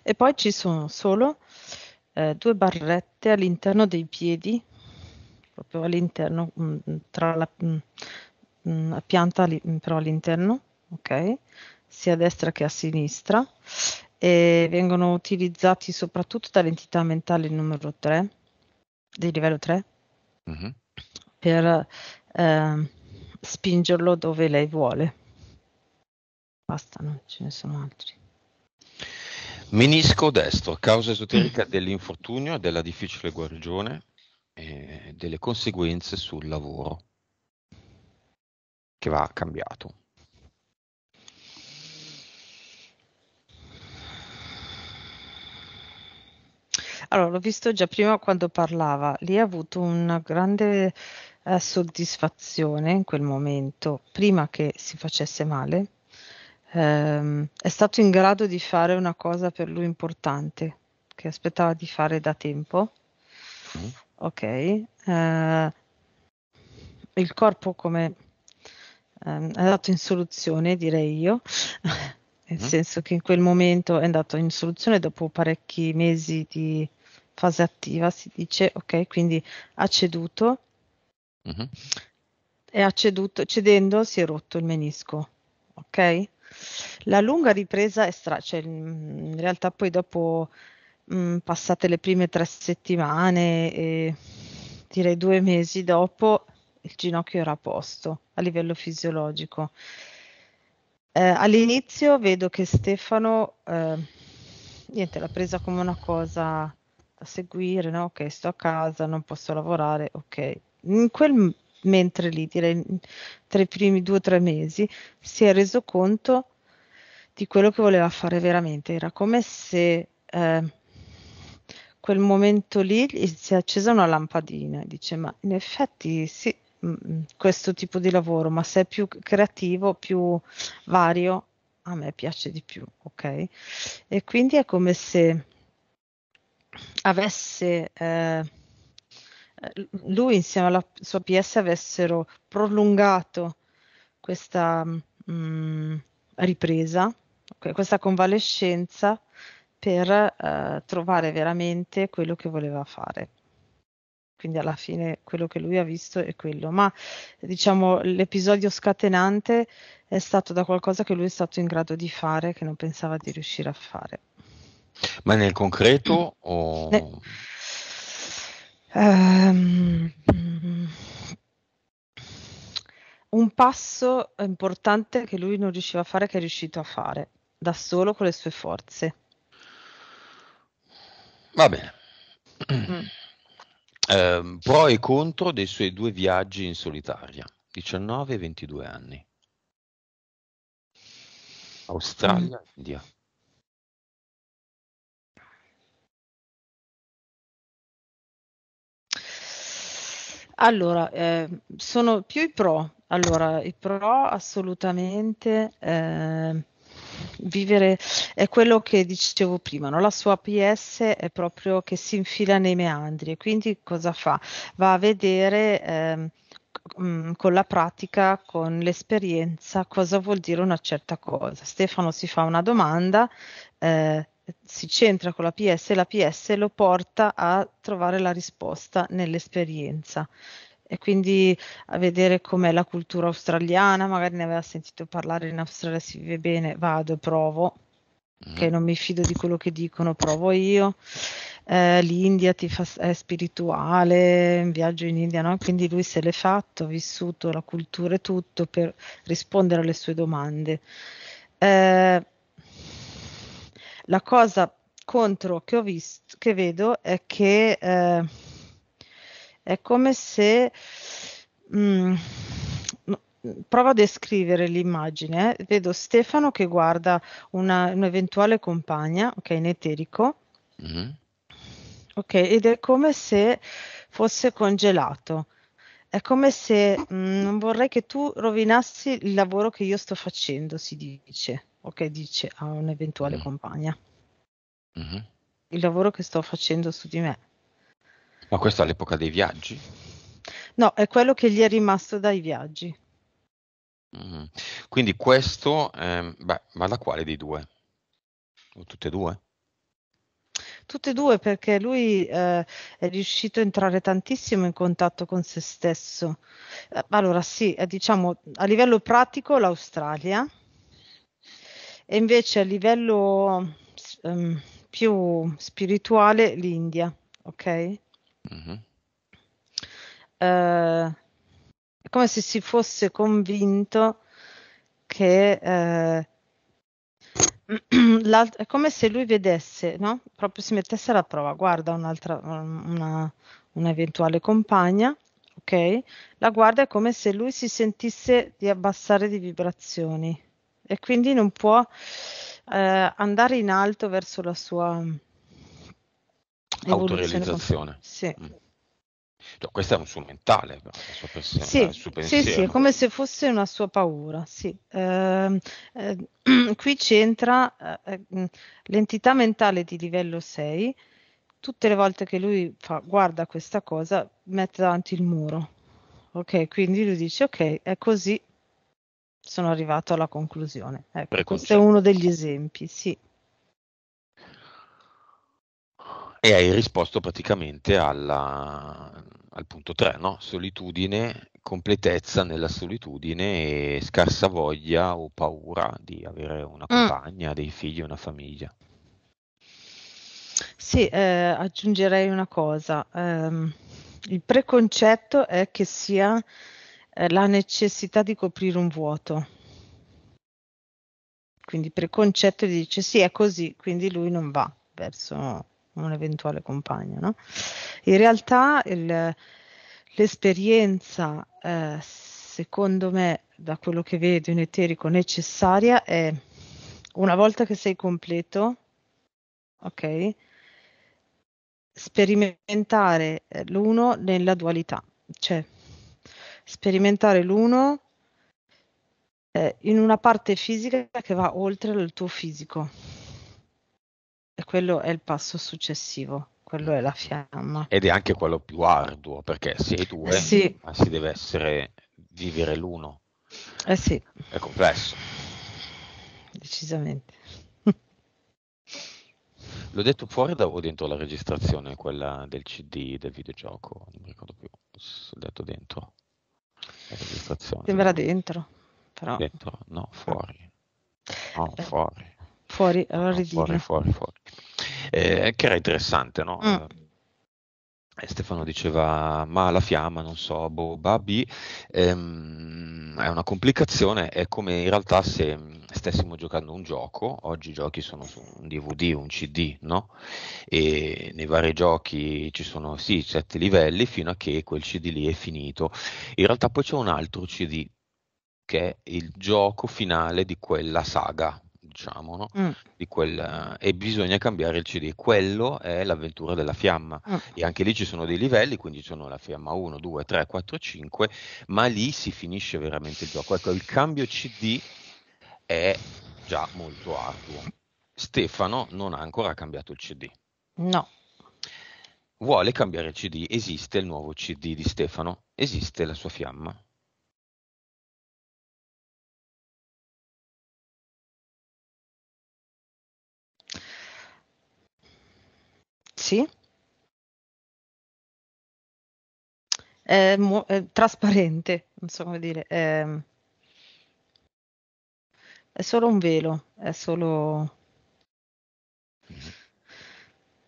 E poi ci sono solo eh, due barrette all'interno dei piedi, proprio all'interno, mh, mm, tra la, mh, mm, mm, la pianta, però all'interno, ok? sia a destra che a sinistra e vengono utilizzati soprattutto dall'entità mentale numero 3, di livello 3, mm-hmm. per eh, spingerlo dove lei vuole. Basta, non ce ne sono altri. Menisco destro, causa esoterica mm. dell'infortunio, della difficile guarigione e delle conseguenze sul lavoro, che va cambiato. Allora, l'ho visto già prima quando parlava, lì ha avuto una grande eh, soddisfazione in quel momento, prima che si facesse male. Ehm, è stato in grado di fare una cosa per lui importante, che aspettava di fare da tempo. Mm. Ok. Eh, il corpo come eh, è andato in soluzione, direi io. nel mm-hmm. senso che in quel momento è andato in soluzione dopo parecchi mesi di fase attiva, si dice, ok, quindi ha ceduto mm-hmm. e ha ceduto, cedendo si è rotto il menisco, ok? La lunga ripresa è stra- cioè mm, in realtà poi dopo mh, mm, passate le prime tre settimane e direi due mesi dopo il ginocchio era a posto a livello fisiologico. Eh, all'inizio vedo che Stefano, eh, niente, l'ha presa come una cosa da seguire, no? Ok, sto a casa, non posso lavorare, ok. In quel mentre lì, direi tra i primi due o tre mesi, si è reso conto di quello che voleva fare veramente. Era come se eh, quel momento lì si è accesa una lampadina. e Dice, ma in effetti sì, Mm, questo tipo di lavoro, ma se è più creativo, più vario, a me piace di più, ok? E quindi è come se avesse eh, lui insieme alla sua PS avessero prolungato questa mh, mm, ripresa, okay, questa convalescenza per eh, trovare veramente quello che voleva fare quindi alla fine quello che lui ha visto è quello, ma diciamo l'episodio scatenante è stato da qualcosa che lui è stato in grado di fare che non pensava di riuscire a fare. Ma nel concreto mm. o... Ne... Um, un passo importante che lui non riusciva a fare, che è riuscito a fare da solo con le sue forze. Va bene. Mm eh, pro e contro dei suoi due viaggi in solitaria, 19 e 22 anni. Australia, mm. India. Allora, eh, sono più i pro. Allora, i pro assolutamente. Eh, vivere è quello che dicevo prima, no? la sua PS è proprio che si infila nei meandri e quindi cosa fa? Va a vedere ehm, mm, con la pratica, con l'esperienza, cosa vuol dire una certa cosa. Stefano si fa una domanda, eh, si centra con la PS e la PS lo porta a trovare la risposta nell'esperienza e quindi a vedere com'è la cultura australiana, magari ne aveva sentito parlare in Australia, si vive bene, vado, provo, mm. che non mi fido di quello che dicono, provo io. Eh, L'India ti fa, è spirituale, viaggio in India, no? quindi lui se l'è fatto, ha vissuto la cultura e tutto per rispondere alle sue domande. Eh, la cosa contro che ho visto, che vedo è che eh, è come se... Mm, provo a descrivere l'immagine. Eh. Vedo Stefano che guarda una, un'eventuale compagna, ok, in eterico. Mm-hmm. Ok, ed è come se fosse congelato. È come se mh, mm, non vorrei che tu rovinassi il lavoro che io sto facendo, si dice, ok, dice a un'eventuale mm-hmm. compagna. Mm-hmm. Il lavoro che sto facendo su di me. Ma questo è l'epoca dei viaggi? No, è quello che gli è rimasto dai viaggi. Mm. Quindi questo, ehm, beh, ma da quale dei due? O tutte e due? Tutte e due perché lui eh, è riuscito a entrare tantissimo in contatto con se stesso. Eh, allora sì, eh, diciamo a livello pratico l'Australia e invece a livello ehm, più spirituale l'India, ok? Mm-hmm. Eh, come se si fosse convinto che eh, è come se lui vedesse, no? proprio si mettesse alla prova, guarda un'altra, una, un'eventuale compagna, ok? La guarda è come se lui si sentisse di abbassare di vibrazioni e quindi non può eh, andare in alto verso la sua Autorealizzazione. Sì. Mm. Cioè, questo è un suo mentale, sua persona, sì, suo sì, sì, è come se fosse una sua paura. Sì. Eh, eh, qui c'entra eh, eh mm, l'entità mentale di livello 6. Tutte le volte che lui fa, guarda questa cosa, mette davanti il muro. Ok, quindi lui dice: Ok, è così, sono arrivato alla conclusione. Ecco, questo è uno degli esempi. Sì. E hai risposto praticamente alla, al punto 3, no? solitudine, completezza nella solitudine e scarsa voglia o paura di avere una mm. compagna, mm. dei figli, una famiglia. Sì, eh, aggiungerei una cosa. Um, il preconcetto è che sia eh, la necessità di coprire un vuoto. Quindi preconcetto dice sì, è così, quindi lui non va verso un'eventuale compagna. No? In realtà il, l'esperienza, eh, secondo me, da quello che vedo in eterico necessaria è una volta che sei completo, ok, sperimentare l'uno nella dualità, cioè sperimentare l'uno eh, in una parte fisica che va oltre il tuo fisico e quello è il passo successivo, quello è la fiamma. Ed è anche quello più arduo, perché si è due, sì. ma si deve essere vivere l'uno. Eh sì. È complesso. Decisamente. L'ho detto fuori da, o dentro la registrazione, quella del CD del videogioco? Non mi ricordo più. L'ho detto dentro la registrazione. Sembra dentro, però. Dentro, no, ah. fuori. No, Beh. fuori fuori alla no, Fuori, fuori, fuori. Eh, che era interessante, no? Mm. Eh, Stefano diceva, ma la fiamma, non so, boh, babbi, ehm, è una complicazione, è come in realtà se stessimo giocando un gioco, oggi i giochi sono su un DVD, un CD, no? E nei vari giochi ci sono, sì, sette livelli fino a che quel CD lì è finito. In realtà poi c'è un altro CD che è il gioco finale di quella saga, diciamo, no? mm. di quel, eh, e bisogna cambiare il CD. Quello è l'avventura della fiamma. Mm. E anche lì ci sono dei livelli, quindi ci sono la fiamma 1, 2, 3, 4, 5, ma lì si finisce veramente il gioco. Ecco, il cambio CD è già molto arduo. Stefano non ha ancora cambiato il CD. No. Vuole cambiare il CD, esiste il nuovo CD di Stefano, esiste la sua fiamma, Sì. È mo è trasparente, non so come dire, ehm è solo un velo, è solo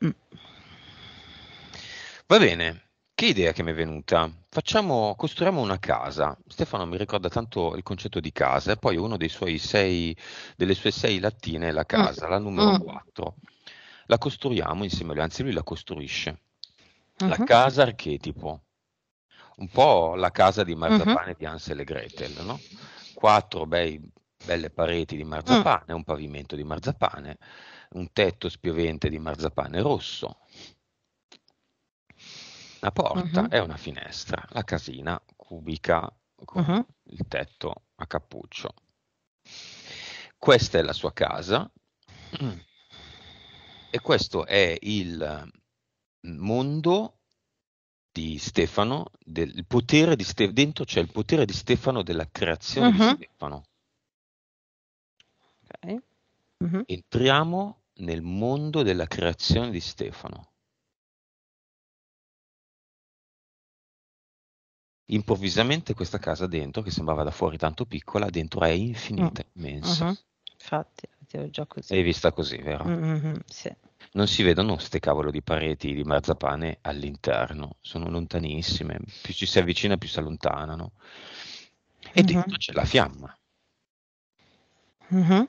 mm. Va bene, che idea che mi è venuta? Facciamo costruiamo una casa. Stefano mi ricorda tanto il concetto di casa e poi uno dei suoi sei delle sue sei lattine è la mm. casa, la numero Mh. Mm. 4 la costruiamo insieme a lui, anzi lui la costruisce. Uh-huh. La mhm. casa archetipo, un po' la casa di Marzapane uh-huh. di Ansel e Gretel, no? Quattro bei, belle pareti di marzapane, uh-huh. un pavimento di marzapane, un tetto spiovente di marzapane rosso, una porta e mhm. una finestra, la casina cubica con il tetto a cappuccio. Questa è la sua casa. E questo è il mm, mondo di Stefano, del potere di Stefano, dentro c'è il potere di Stefano della creazione uh-huh. di mhm. Stefano. Okay. Uh-huh. Entriamo nel mondo della creazione di Stefano. Improvvisamente questa casa dentro, che sembrava da fuori tanto piccola, dentro è mm. infinita, uh-huh. immensa. Mhm. Infatti. È già così. È vista così, vero? Mm-hmm, sì. Non si vedono queste cavolo di pareti di marzapane all'interno, sono lontanissime, più ci si avvicina più si allontanano. E mm-hmm. dentro c'è la fiamma. Mm-hmm.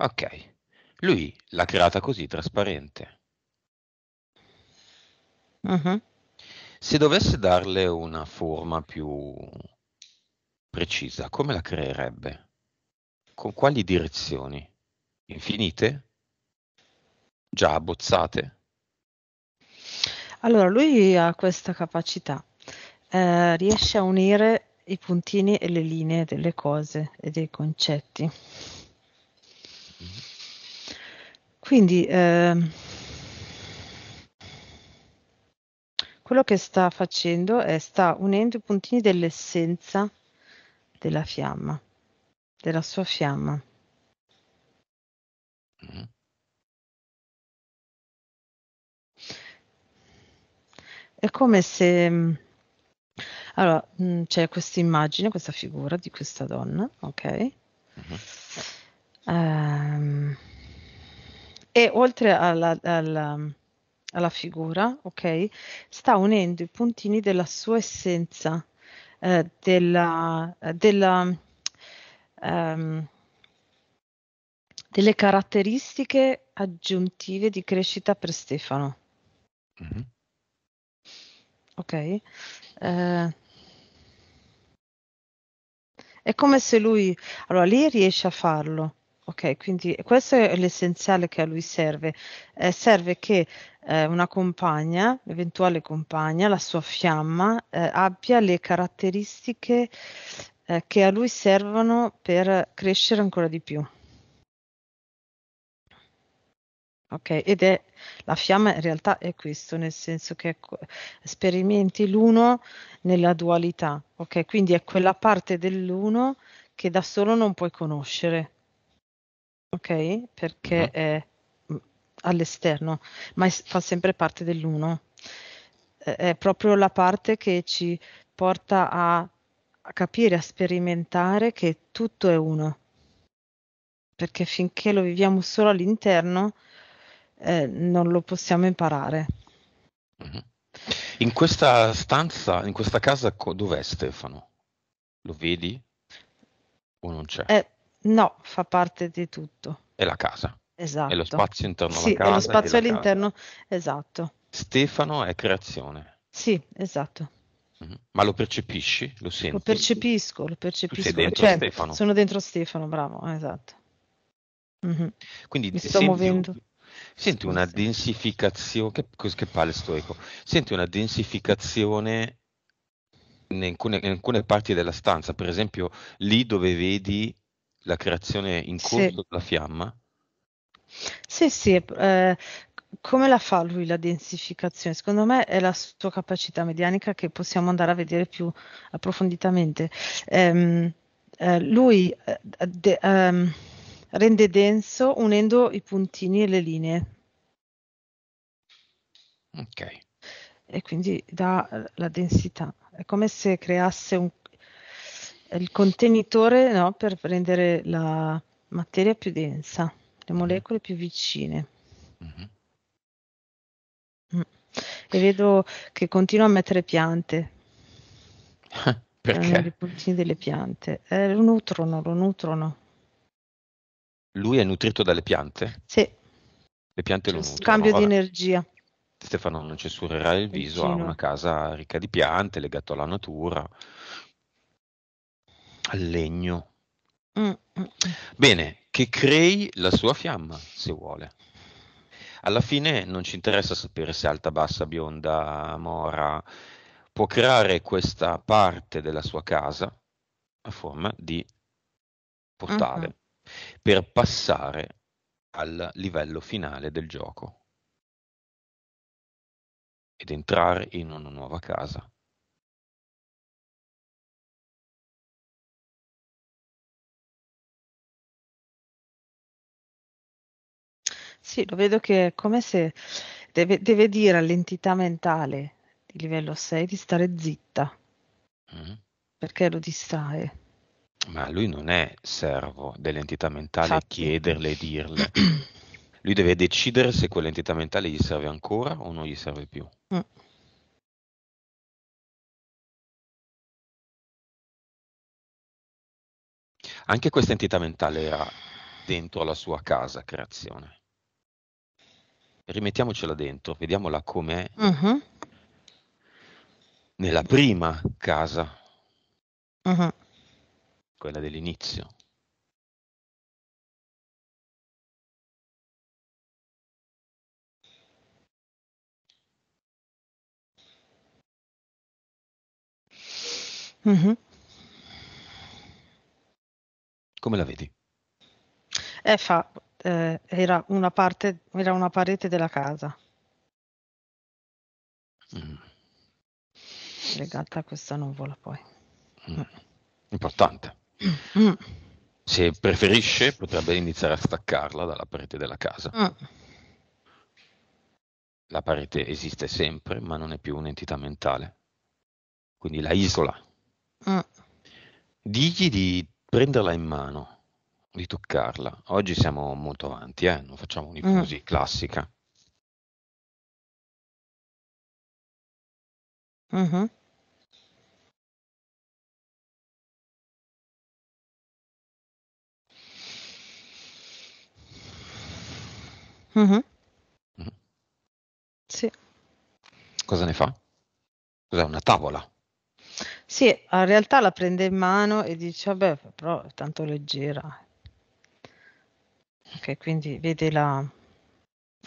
Ok, lui l'ha creata così, trasparente. Mm-hmm. Se dovesse darle una forma più precisa, come la creerebbe? con quali direzioni? Infinite? Già abbozzate? Allora, lui ha questa capacità, eh, riesce a unire i puntini e le linee delle cose e dei concetti. Quindi eh, quello che sta facendo è sta unendo i puntini dell'essenza della fiamma della sua fiamma. Mm. È come se... Mm, allora, mm, c'è questa immagine, questa figura di questa donna, ok? Mm-hmm. Um, e oltre alla, alla, mm, alla, figura, ok, sta unendo i puntini della sua essenza, eh, della, della ehm, delle caratteristiche aggiuntive di crescita per Stefano. Mm-hmm. Ok. Eh, è come se lui, allora lì riesce a farlo, ok? Quindi questo è l'essenziale che a lui serve. Eh, serve che eh, una compagna, l'eventuale compagna, la sua fiamma, eh, abbia le caratteristiche eh, che a lui servono per crescere ancora di più. Ok, ed è la fiamma in realtà è questo, nel senso che sperimenti l'uno nella dualità, ok? Quindi è quella parte dell'uno che da solo non puoi conoscere, ok? Perché mm-hmm. è mm, all'esterno, ma è, fa sempre parte dell'uno. Eh, è proprio la parte che ci porta a a capire, a sperimentare che tutto è uno. Perché finché lo viviamo solo all'interno, eh, non lo possiamo imparare. Mhm. In questa stanza, in questa casa, dov'è Stefano? Lo vedi? O non c'è? Eh, no, fa parte di tutto. È la casa. Esatto. È lo esatto. spazio interno alla sì, casa. È lo spazio all'interno, casa. esatto. Stefano è creazione. Sì, esatto. Mhm. Ma lo percepisci? Lo senti? Lo percepisco, lo percepisco. Tu sei dentro cioè, Stefano. Sono dentro Stefano, bravo, esatto. Mm-hmm. Quindi Mi sto senti, muovendo. Senti una densificazione, che, che palle stoico, senti una densificazione in alcune, in alcune, parti della stanza, per esempio lì dove vedi la creazione in corso sì. della fiamma. Sì, sì, eh, come la fa lui la densificazione? Secondo me è la sua capacità medianica che possiamo andare a vedere più approfonditamente. Um, uh, lui uh, de, um, rende denso unendo i puntini e le linee. Ok. E quindi dà eh, la densità. È come se creasse un, il contenitore no, per rendere la materia più densa, le mm. molecole più vicine. Mm-hmm. Mm. E vedo che continua a mettere piante. Erano I ripuntini delle piante. Eh, lo nutrono, lo nutrono. Lui è nutrito dalle piante, Sì, le piante lo cioè, nutrono. cambio di energia. Stefano non censurerà il viso, ha una casa ricca di piante, legato alla natura, al legno. mm. mm, mm. Bene, che crei la sua fiamma, se vuole alla fine non ci interessa sapere se alta, bassa, bionda, mora, può creare questa parte della sua casa a forma di portale uh-huh. per passare al livello finale del gioco ed entrare in una nuova casa. sì, lo vedo che è come se deve, deve dire all'entità mentale di livello 6 di stare zitta, mm. perché lo distrae. Ma lui non è servo dell'entità mentale Infatti. chiederle e dirle. lui deve decidere se quell'entità mentale gli serve ancora o non gli serve più. Mm. Anche questa entità mentale era dentro la sua casa creazione rimettiamocela dentro, vediamola com'è uh-huh. nella prima casa, uh-huh. quella dell'inizio. Uh-huh. Come la vedi? Eh, fa, eh, era, una parte, era una parete della casa. Mm. Legata a questa nuvola poi. Mm. Importante. Mm. mm. Se preferisce potrebbe iniziare a staccarla dalla parete della casa. Mm. La parete esiste sempre, ma non è più un'entità mentale. Quindi la isola. Mm. Digli di prenderla in mano di toccarla. Oggi siamo molto avanti, eh? non facciamo un'ipnosi mm. classica. Mh-mh. Mh-mh. Mh. Mm-hmm. Sì. Cosa ne fa? Cos'è una tavola? Sì, in realtà la prende in mano e dice: "Vabbè, però è tanto leggera". Ok, quindi vede la...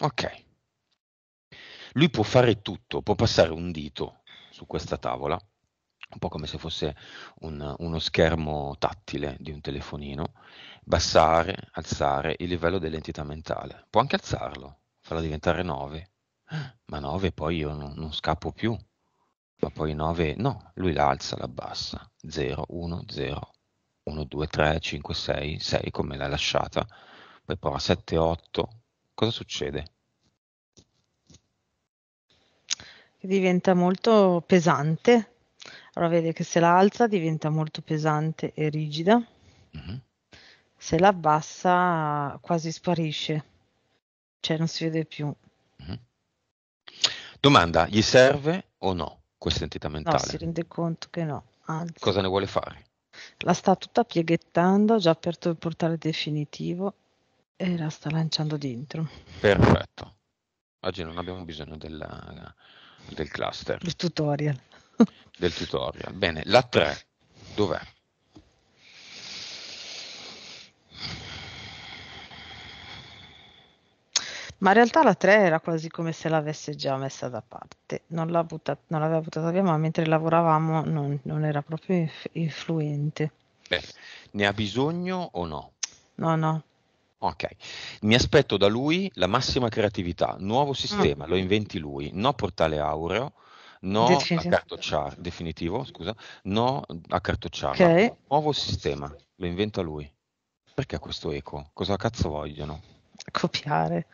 Ok. Lui può fare tutto, può passare un dito su questa tavola, un po' come se fosse un, uno schermo tattile di un telefonino, bassare, alzare il livello dell'entità mentale. Può anche alzarlo, farla diventare 9. Ma 9 poi io non, non scappo più. Ma poi 9, no, lui l'alza, l'abbassa. la 0, 1, 0, 1, 2, 3, 5, 6, 6 come l'ha lasciata poi prova 7, 8, cosa succede? Diventa molto pesante, allora vede che se la alza diventa molto pesante e rigida, mm-hmm. se la abbassa quasi sparisce, cioè non si vede più. Mm-hmm. Domanda, gli serve o no questa entità mentale? No, si rende conto che no. Alza. Cosa ne vuole fare? La sta tutta pieghettando, ha già aperto il portale definitivo. E la sta lanciando dentro. Perfetto. Oggi non abbiamo bisogno della, del cluster. Del tutorial. del tutorial. Bene, la 3 dov'è? Ma in realtà la 3 era quasi come se l'avesse già messa da parte, non, butta, non l'aveva buttata via, ma mentre lavoravamo non, non era proprio influente. Beh, ne ha bisogno o no? No, no, Ok, mi aspetto da lui la massima creatività, nuovo mm. sistema, mm. lo inventi lui, no portale aureo, no accartocciare, definitivo, scusa, no accartocciare, okay. nuovo sistema, lo inventa lui. Perché questo eco? Cosa cazzo vogliono? Copiare.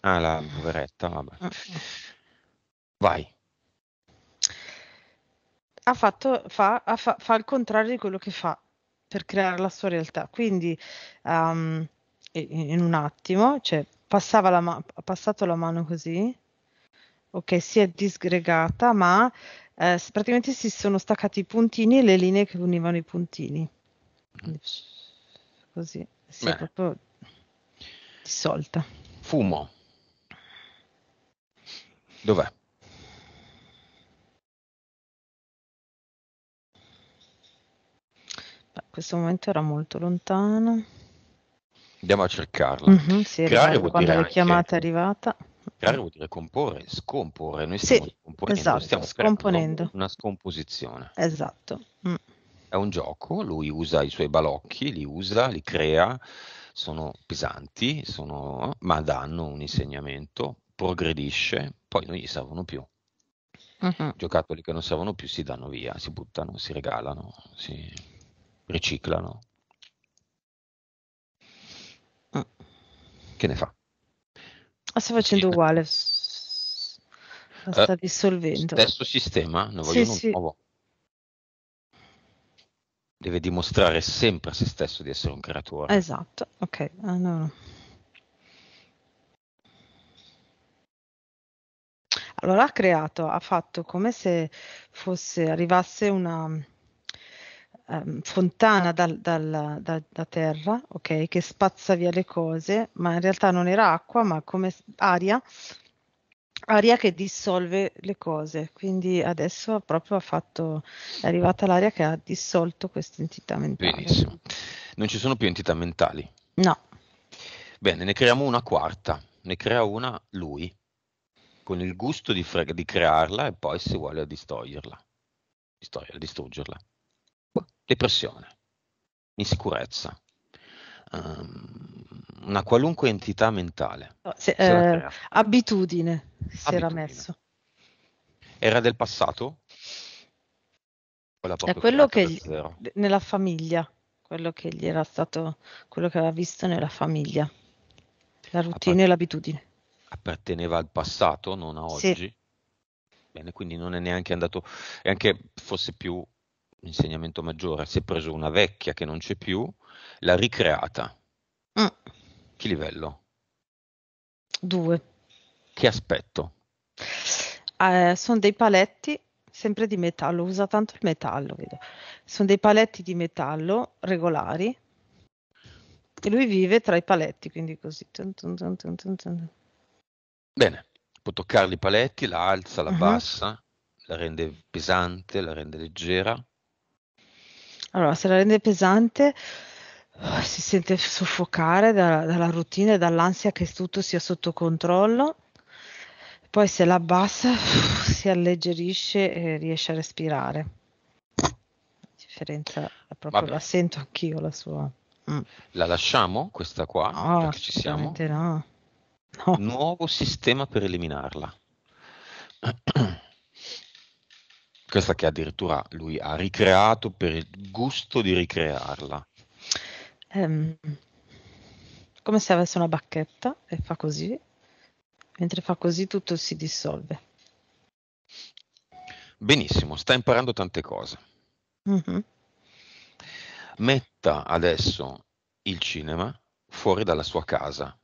Ah, la poveretta, vabbè. Mm. Vai. Ha fatto, fa, ha fa, fa il contrario di quello che fa per creare la sua realtà. Quindi um, in un attimo, cioè passava la ma- ha passato la mano così, ok, si è disgregata, ma eh, praticamente si sono staccati i puntini e le linee che univano i puntini. Mm. così, si Beh. è proprio dissolta. Fumo. Dov'è? questo momento era molto lontano. Andiamo a cercarla. Mm-hmm, sì, Creare esatto, vuol quando dire la chiamata è arrivata. Creare vuol dire comporre, scomporre. Noi stiamo sì, scomponendo, esatto, stiamo scomponendo. una scomposizione. Esatto. Mm. È un gioco, lui usa i suoi balocchi, li usa, li crea, sono pesanti, sono, ma danno un insegnamento, progredisce, poi non gli servono più. Mm-hmm. Giocattoli che non servono più si danno via, si buttano, si regalano, si riciclano. Mm. Ah. Che ne fa? Ah, sta facendo sì. uguale, la sta uh, dissolvendo. Stesso sistema, ne vogliono sì, un sì. nuovo. Deve dimostrare sempre a se stesso di essere un creatore. Esatto, ok. Allora. Ah, allora ha creato, ha fatto come se fosse, arrivasse una, um, fontana dal, dal, da, da, terra, ok, che spazza via le cose, ma in realtà non era acqua, ma come aria, aria che dissolve le cose. Quindi adesso proprio ha fatto, è arrivata l'aria che ha dissolto questa entità mentale. Benissimo. Non ci sono più entità mentali? No. Bene, ne creiamo una quarta, ne crea una lui, con il gusto di, fre- di crearla e poi se vuole distoglierla, distoglierla distruggerla. Boh, depressione, insicurezza, um, una qualunque entità mentale. Se, eh, abitudine si abitudine. era messo. Era del passato? È quello che gli, nella famiglia, quello che gli era stato, quello che aveva visto nella famiglia, la routine Appart- e l'abitudine. Apparteneva al passato, non a oggi. Sì. Bene, quindi non è neanche andato, è anche forse più l'insegnamento maggiore, si è preso una vecchia che non c'è più, l'ha ricreata. Ah, che livello? Due. Che aspetto? Eh, sono dei paletti sempre di metallo, usa tanto il metallo, vedo. Sono dei paletti di metallo regolari e lui vive tra i paletti, quindi così. Tun tun tun Bene, può toccare i paletti, la alza, la uh mhm. -huh. bassa, la rende pesante, la rende leggera. Allora, se la rende pesante si sente soffocare da- dalla routine, dall'ansia che tutto sia sotto controllo. Poi se la abbassa si alleggerisce e riesce a respirare. La differenza è proprio Vabbè. la sento anch'io la sua. Mm. La lasciamo questa qua? No, ci siamo. No. no. Nuovo sistema per eliminarla. questa che addirittura lui ha ricreato per il gusto di ricrearla. Um, come se avesse una bacchetta e fa così, mentre fa così tutto si dissolve. Benissimo, sta imparando tante cose. Mm-hmm. Metta adesso il cinema fuori dalla sua casa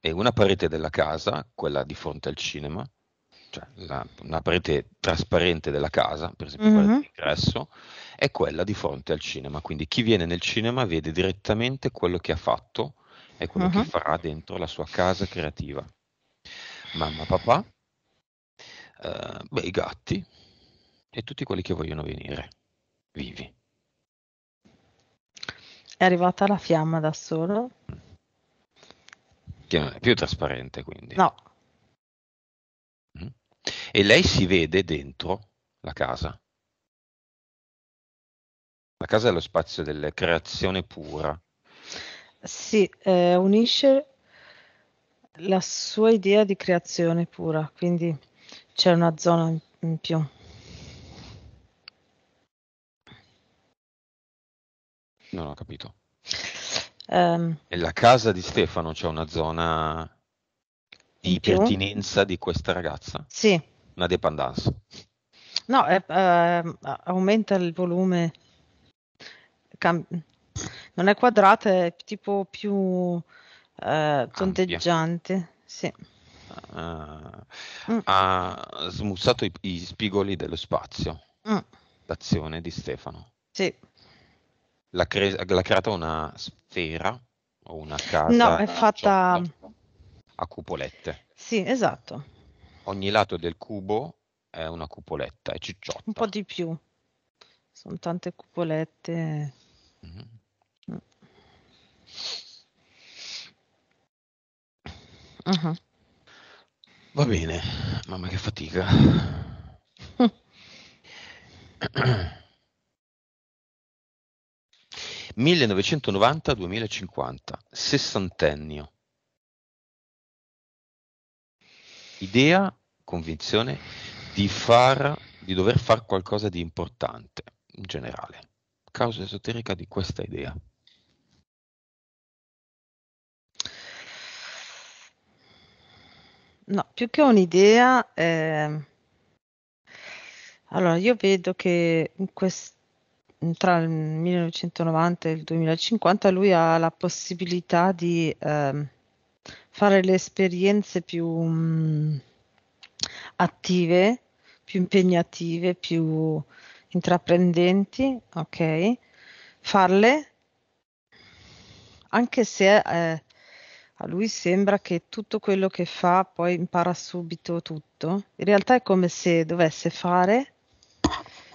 e una parete della casa, quella di fronte al cinema, cioè la, una parete trasparente della casa, per esempio mm-hmm. quella mhm. è quella di fronte al cinema. Quindi chi viene nel cinema vede direttamente quello che ha fatto e quello mm-hmm. che mhm. farà dentro la sua casa creativa. Mamma, papà, eh, beh, i gatti e tutti quelli che vogliono venire vivi. È arrivata la fiamma da solo. Che non è più trasparente, quindi. No. Mm? e lei si vede dentro la casa. La casa è lo spazio della creazione pura. Sì, eh, unisce la sua idea di creazione pura, quindi c'è una zona in più. Non ho capito. Um, ehm, Nella casa di Stefano c'è una zona di pertinenza di questa ragazza? Sì una dependance. No, eh, eh, aumenta il volume, Cam- non è quadrata, è tipo più eh, tondeggiante. Sì. Ah, mm. Ha smussato i, i, spigoli dello spazio. Mm. L'azione di Stefano. Sì. L'ha, cre- l'ha, creata una sfera o una casa. No, è fatta a cupolette. Sì, esatto ogni lato del cubo è una cupoletta, è cicciotta. Un po' di più, sono tante cupolette. Mm-hmm. Uh-huh. Va bene, mamma che fatica. Mm. 1990-2050, sessantennio. idea, convinzione di, far, di dover fare qualcosa di importante in generale. Causa esoterica di questa idea. No, più che un'idea, eh, allora io vedo che quest, tra il 1990 e il 2050 lui ha la possibilità di... Eh, fare le esperienze più mh, mm, attive, più impegnative, più intraprendenti, ok? Farle, anche se eh, a lui sembra che tutto quello che fa poi impara subito tutto, in realtà è come se dovesse fare,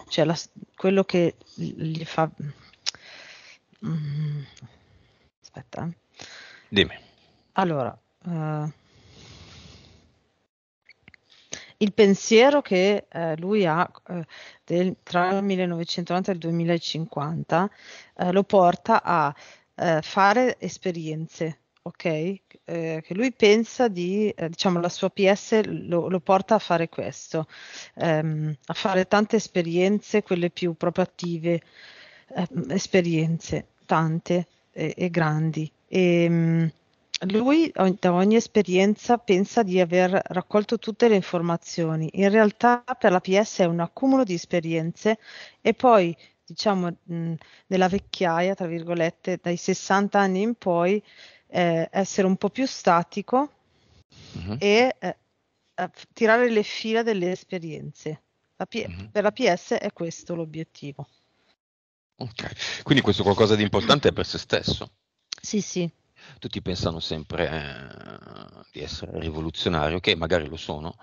cioè la, quello che gli fa... Mm, aspetta. Eh. Dimmi. Allora, eh, il pensiero che eh, lui ha eh, del, tra il 1990 e il 2050 eh, lo porta a eh, fare esperienze, ok? Eh, che lui pensa di, eh, diciamo, la sua PS lo, lo porta a fare questo, ehm, a fare tante esperienze, quelle più proprio attive, eh, esperienze, tante e, e grandi. E, ehm, lui da ogni esperienza pensa di aver raccolto tutte le informazioni. In realtà per la PS è un accumulo di esperienze e poi, diciamo, mh, nella vecchiaia, tra virgolette, dai 60 anni in poi, eh, essere un po' più statico uh-huh. e eh, eh tirare le fila delle esperienze. La P- uh-huh. Per la PS è questo l'obiettivo. Ok, quindi questo qualcosa di importante è per se stesso. Sì, sì tutti pensano sempre eh, di essere rivoluzionario, che magari lo sono,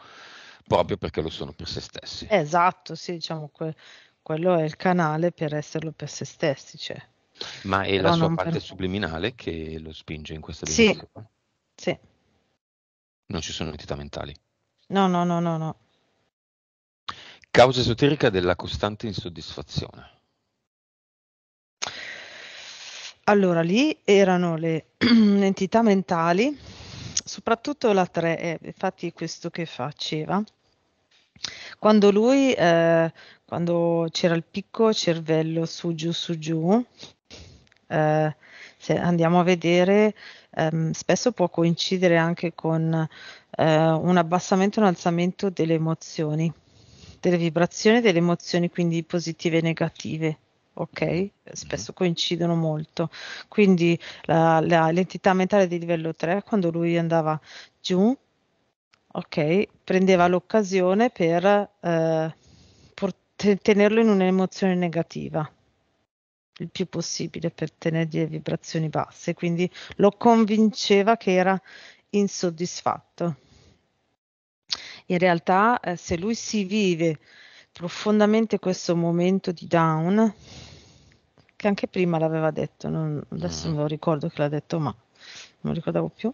proprio perché lo sono per se stessi. Esatto, sì, diciamo que- quello è il canale per esserlo per se stessi. Cioè. Ma è Però la sua parte per... subliminale che lo spinge in questa direzione? Sì. sì. Non ci sono entità mentali? No, no, no, no, no. Causa esoterica della costante insoddisfazione. Allora, lì erano le entità mentali, soprattutto la 3, eh, infatti questo che faceva. Quando lui, eh, quando c'era il picco cervello su giù su giù, eh, se andiamo a vedere, ehm, spesso può coincidere anche con eh, un abbassamento e un alzamento delle emozioni, delle vibrazioni delle emozioni, quindi positive e negative ok? Eh, spesso mm-hmm. coincidono molto. Quindi la, la, l'entità mentale di livello 3, quando lui andava giù, ok, prendeva l'occasione per, eh, tenerlo in un'emozione negativa il più possibile per tenergli le vibrazioni basse, quindi lo convinceva che era insoddisfatto. In realtà, eh, se lui si vive profondamente questo momento di down, che anche prima l'aveva detto, non, adesso non mm. lo ricordo che l'ha detto, ma non ricordavo più.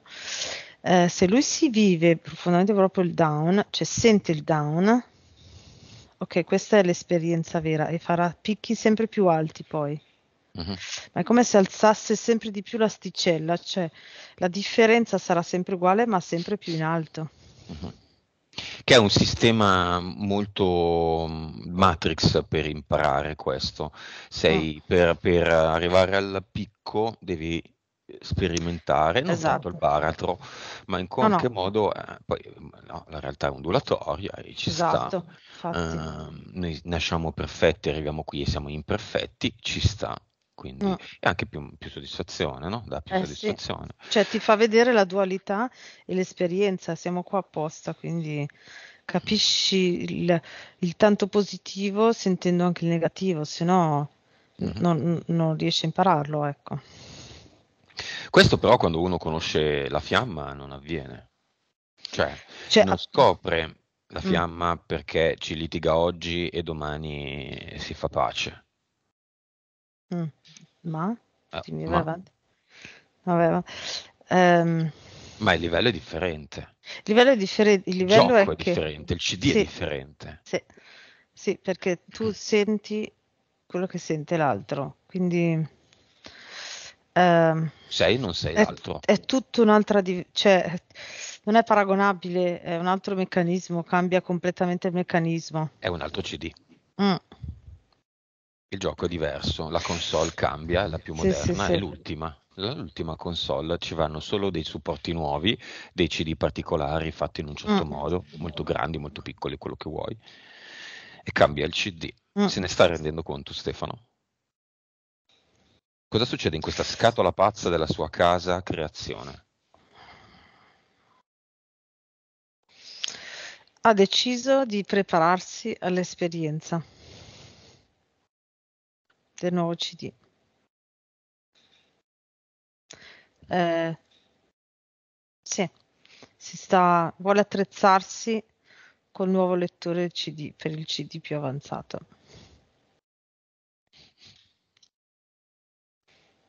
Eh, se lui si vive profondamente proprio il down, cioè sente il down, ok, questa è l'esperienza vera e farà picchi sempre più alti poi. Uh-huh. Ma è come se alzasse sempre di più l'asticella, cioè la differenza sarà sempre uguale ma sempre più in alto. Uh-huh che è un sistema molto mm, matrix per imparare questo. Sei, mm. per, per arrivare al picco devi sperimentare, non esatto. tanto il esatto. baratro, ma in ah, qualche no, no. modo eh, poi no, la realtà è ondulatoria e ci esatto, sta. Eh, noi nasciamo perfetti, arriviamo qui e siamo imperfetti, ci sta quindi no. Ah. è anche più, più, soddisfazione, no? Dà più eh, soddisfazione. Sì. Cioè ti fa vedere la dualità e l'esperienza, siamo qua apposta, quindi capisci il, il tanto positivo sentendo anche il negativo, se no mm-hmm. non, non riesci a impararlo, ecco. Questo però quando uno conosce la fiamma non avviene, cioè, cioè non ah. scopre la mm. fiamma mm. perché ci litiga oggi e domani si fa pace. Mh, mm. ma? Eh, ah, Continui, vai ma Vabbè, va. Ehm Ma il livello è differente. Livello differen il Il gioco è è che differente, il CD è differente. sì, sì, perché tu mm. senti quello che sente l'altro, quindi, ehm, Sei, non sei è l'altro. è tutto un'altra div cioè non è paragonabile, è un altro meccanismo, cambia completamente il meccanismo. È un altro CD. Mh. Mm il gioco è diverso, la console cambia, la più moderna sì, sì, sì. è l'ultima. L'ultima console ci vanno solo dei supporti nuovi, dei CD particolari fatti in un certo mm. modo, molto grandi, molto piccoli, quello che vuoi, e cambia il CD. Mm. Se ne sta rendendo conto Stefano? Cosa succede in questa scatola pazza della sua casa creazione? Ha deciso di prepararsi all'esperienza tenociti. Eh, sì, si sta, vuole attrezzarsi col nuovo lettore CD, per il CD più avanzato.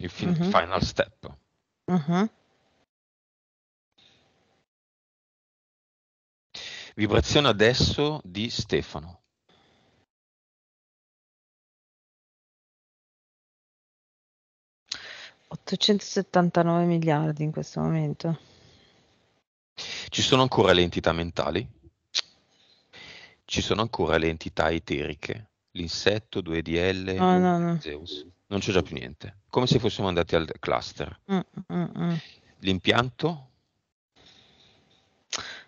Il fin- uh-huh. Mhm. final step. Uh-huh. Vibrazione adesso di Stefano. 879 miliardi in questo momento. Ci sono ancora le entità mentali? Ci sono ancora le entità eteriche? L'insetto, 2DL, oh, no, no. Zeus? Non c'è già più niente. Come se fossimo andati al cluster. Mm, mm, mm. L'impianto?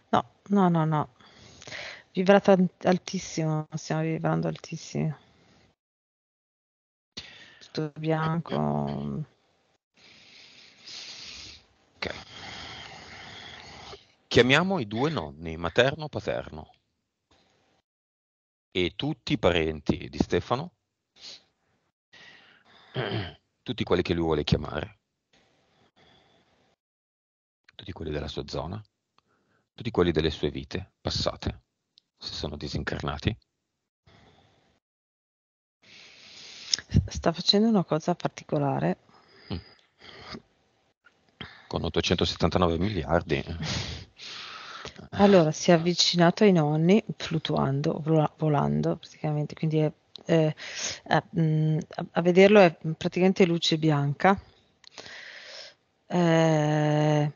No, no, no, no. Vibrata altissimo, stiamo vibrando altissimo. Tutto ecco. bianco. Chiamiamo i due nonni, materno e paterno, e tutti i parenti di Stefano, tutti quelli che lui vuole chiamare, tutti quelli della sua zona, tutti quelli delle sue vite passate, se sono disincarnati. Sta facendo una cosa particolare. Mm. Con 879 miliardi Allora, si è avvicinato ai nonni fluttuando, volando praticamente, quindi è, eh, a, a, vederlo è praticamente luce bianca. Eh,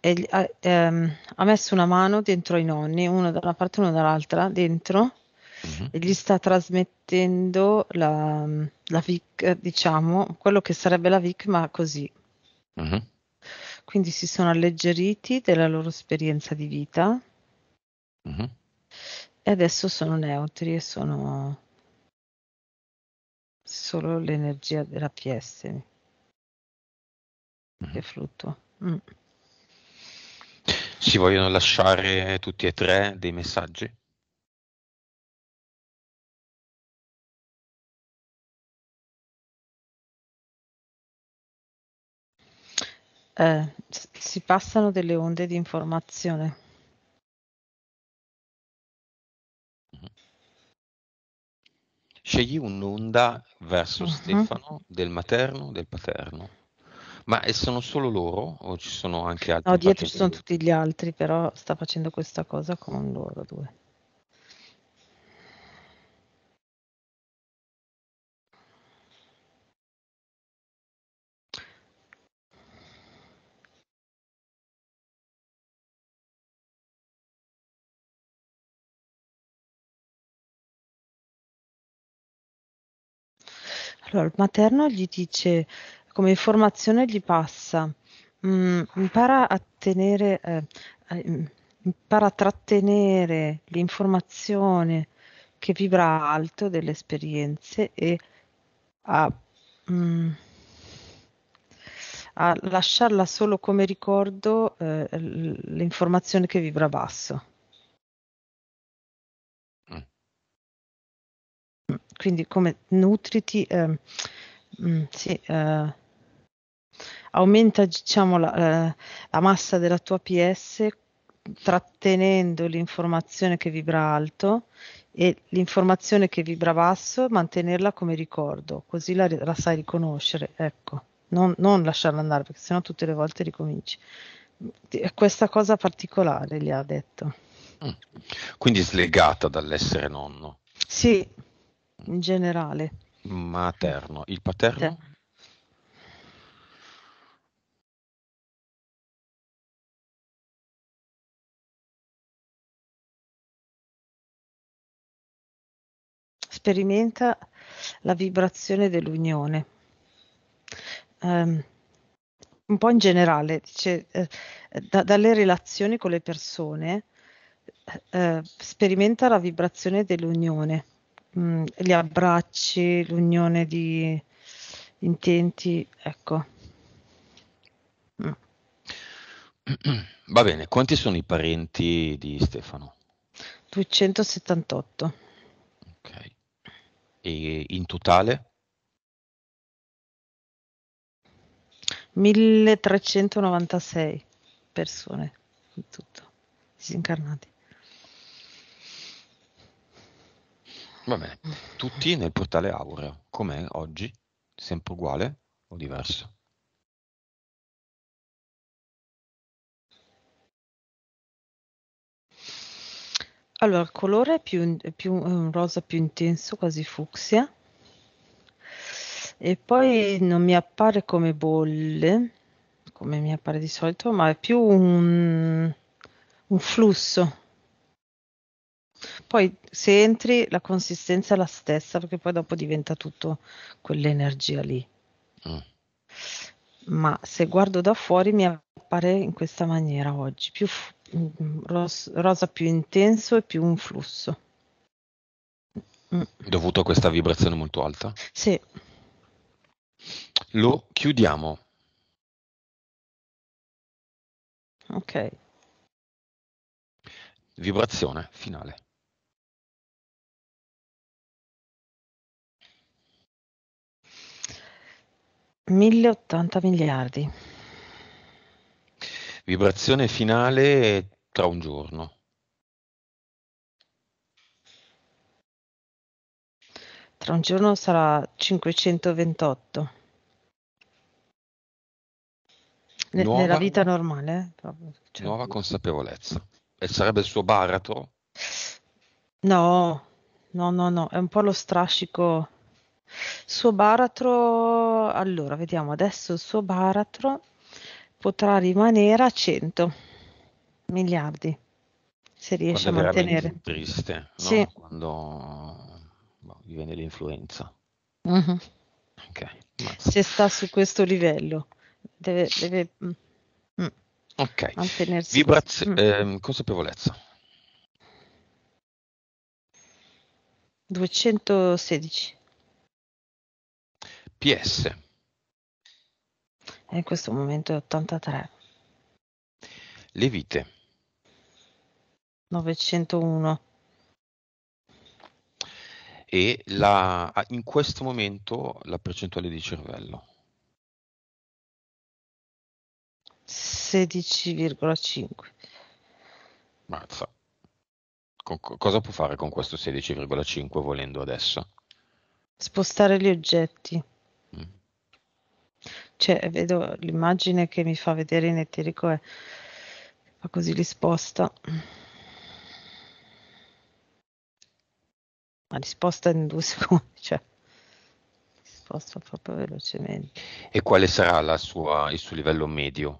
e, ha, ehm, ha, messo una mano dentro i nonni, uno da una parte e uno dall'altra, dentro, uh-huh. e gli sta trasmettendo la, la VIC, eh, diciamo, quello che sarebbe la VIC, ma così. Uh-huh quindi si sono alleggeriti della loro esperienza di vita uh-huh. e adesso sono neutri e sono solo l'energia della PS uh-huh. Mm-hmm. che fluttua. Mm. Si vogliono lasciare tutti e tre dei messaggi? Eh, si passano delle onde di informazione. Mm-hmm. Scegli un'onda verso uh-huh. Stefano del materno del paterno. Ma sono solo loro o ci sono anche altri? No, dietro ci sono tutti gli altri, però sta facendo questa cosa con loro due. Allora, il materno gli dice, come informazione gli passa, mh, mm, impara a tenere, eh, eh, impara a trattenere l'informazione che vibra alto delle esperienze e a, mh, mm, a lasciarla solo come ricordo eh, l'informazione che vibra basso. quindi come nutriti, eh, sì, eh, aumenta diciamo, la, eh, la, massa della tua PS trattenendo l'informazione che vibra alto e l'informazione che vibra basso mantenerla come ricordo, così la, la sai riconoscere, ecco, non, non lasciarla andare perché sennò tutte le volte ricominci. È questa cosa particolare gli ha detto. Mm. Quindi slegata dall'essere nonno. Sì, in generale. Materno. Il paterno? Sì. Sperimenta la vibrazione dell'unione. Um, un po' in generale, dice, eh, da, dalle relazioni con le persone eh, sperimenta la vibrazione dell'unione Mm, gli abbracci, l'unione di intenti, ecco. Mm. Va bene, quanti sono i parenti di Stefano? 278. Ok. E in totale? 1396 persone in tutto, disincarnati. Va bene. Mm. Tutti nel portale Aureo. Com'è oggi? Sempre uguale o diverso? Allora, il colore è più, più, un rosa più intenso, quasi fucsia. E poi non mi appare come bolle, come mi appare di solito, ma è più un, un flusso poi se entri la consistenza è la stessa perché poi dopo diventa tutto quell'energia lì. Mm. Ma se guardo da fuori mi appare in questa maniera oggi, più mm, ros- rosa più intenso e più un flusso. Mm. Dovuto a questa vibrazione molto alta? Sì. Lo chiudiamo. Ok. Vibrazione finale. 1080 miliardi. Vibrazione finale tra un giorno. Tra un giorno sarà 528. Ne, nuova, nella vita normale? Eh, proprio, cioè, nuova eh. consapevolezza. E sarebbe il suo baratro? No, no, no, no, è un po' lo strascico suo baratro allora vediamo adesso il suo baratro potrà rimanere a 100 miliardi se riesce Quando a mantenere. Triste, no? sì. Quando boh, gli viene l'influenza. Uh-huh. Okay, se sta su questo livello deve, deve mm, okay. mantenersi. Vibraz- mm. eh, consapevolezza. 216. PS. E in questo momento è 83. Le vite. 901. E la, in questo momento la percentuale di cervello. 16,5. Mazza. Con, cosa può fare con questo 16,5 volendo adesso? Spostare gli oggetti cioè vedo l'immagine che mi fa vedere in etirico e fa così risposta la risposta li in due secondi, cioè risposta proprio velocemente. E quale sarà sua, il suo livello medio?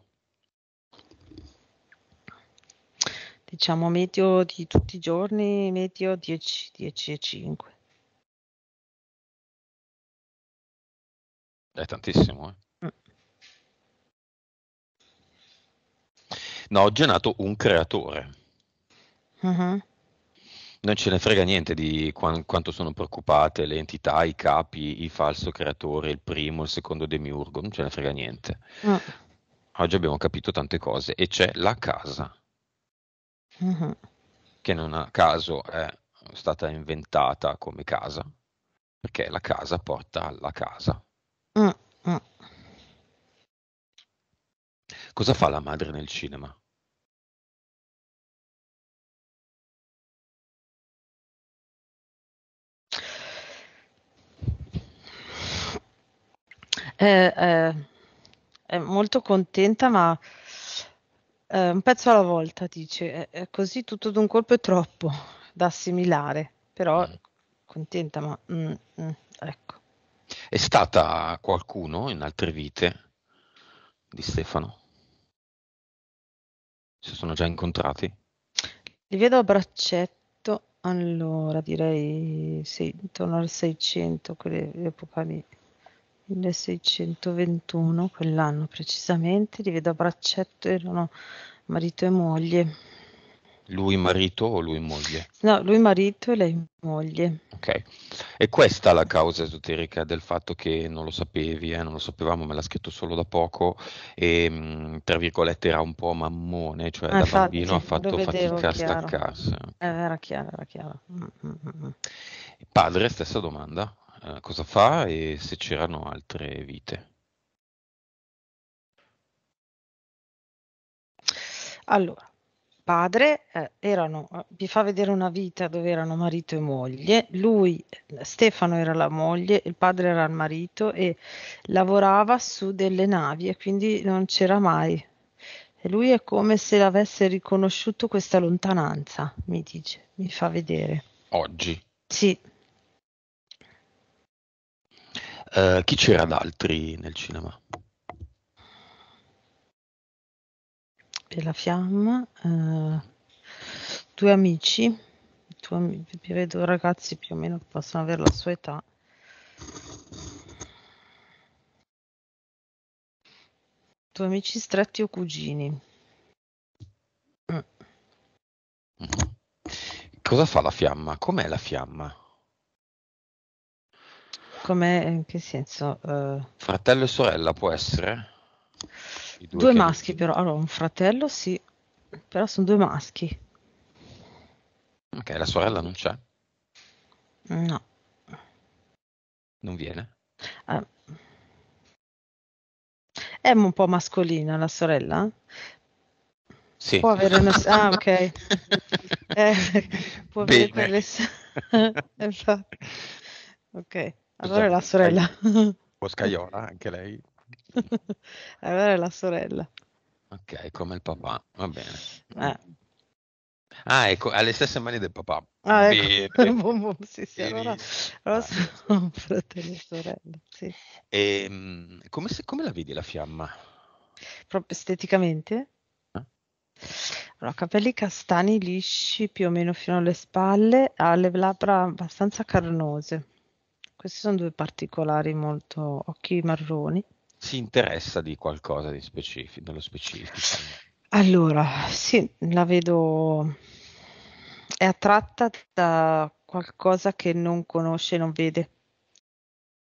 Diciamo medio di tutti i giorni, medio 10, 10 e 5. È tantissimo, eh. No, oggi è nato un creatore. Uh-huh. Non ce ne frega niente di qu- quanto sono preoccupate le entità, i capi, il falso creatore, il primo, il secondo demiurgo, non ce ne frega niente. Uh-huh. Oggi abbiamo capito tante cose e c'è la casa, uh-huh. che non a caso è stata inventata come casa, perché la casa porta alla casa. Mm, mm. Cosa fa la madre nel cinema? Eh, eh, è molto contenta, ma eh, un pezzo alla volta, dice. Eh, eh così tutto d'un colpo è troppo da assimilare, però mm. contenta, ma mm, mm, ecco. È stata qualcuno in altre vite? di Stefano? Si sono già incontrati? Li vedo a braccetto, allora direi sì, intorno al 600, quell'epoca lì, 1621, quell'anno precisamente, li vedo a braccetto, erano marito e moglie. Lui marito o lui moglie? No, lui marito e lei moglie. Ok, e questa è la causa esoterica del fatto che non lo sapevi, eh, non lo sapevamo, me l'ha scritto solo da poco e mm, tra virgolette era un po' mammone, cioè ah, da infatti, bambino ha fatto fatica chiaro. a staccarsi. Eh, era chiaro, era chiaro. Mm-hmm. Padre, stessa domanda, eh, cosa fa e se c'erano altre vite? Allora, padre eh, erano, vi eh, fa vedere una vita dove erano marito e moglie, lui, eh, Stefano era la moglie, il padre era il marito e lavorava su delle navi e quindi non c'era mai. E lui è come se avesse riconosciuto questa lontananza, mi dice, mi fa vedere. Oggi? Sì. Uh, chi c'era ad altri nel cinema? scoppia la fiamma, eh, due amici, due am- vedo ragazzi più o meno che possono avere la sua età. Due amici stretti o cugini. Cosa fa la fiamma? Com'è la fiamma? Com'è, in che senso? Uh... Fratello e sorella può essere? I due, due maschi però, allora un fratello sì, però sono due maschi. Ok, la sorella non c'è? No. Non viene? Uh, è un po' mascolina la sorella? Sì. Può avere una... Ah, ok. Eh, può avere quelle... esatto. Ok, allora Scusate, la sorella. Boscaiola, anche lei. Eh, allora è la sorella. Ok, come il papà, va bene. Eh. Ah, ecco, ha le stesse mani del papà. Ah, ecco. Bene. bum, bum, boh, boh, boh, sì, sì, allora, allora ah. sono fratello e sorella. Sì. E, ehm, come, se, come la vedi la fiamma? Proprio esteticamente? Eh? Allora, capelli castani lisci più o meno fino alle spalle, ha le labbra abbastanza carnose. Questi sono due particolari molto occhi marroni si interessa di qualcosa di specifico, nello specifico? Allora, sì, la vedo, è attratta da qualcosa che non conosce, non vede.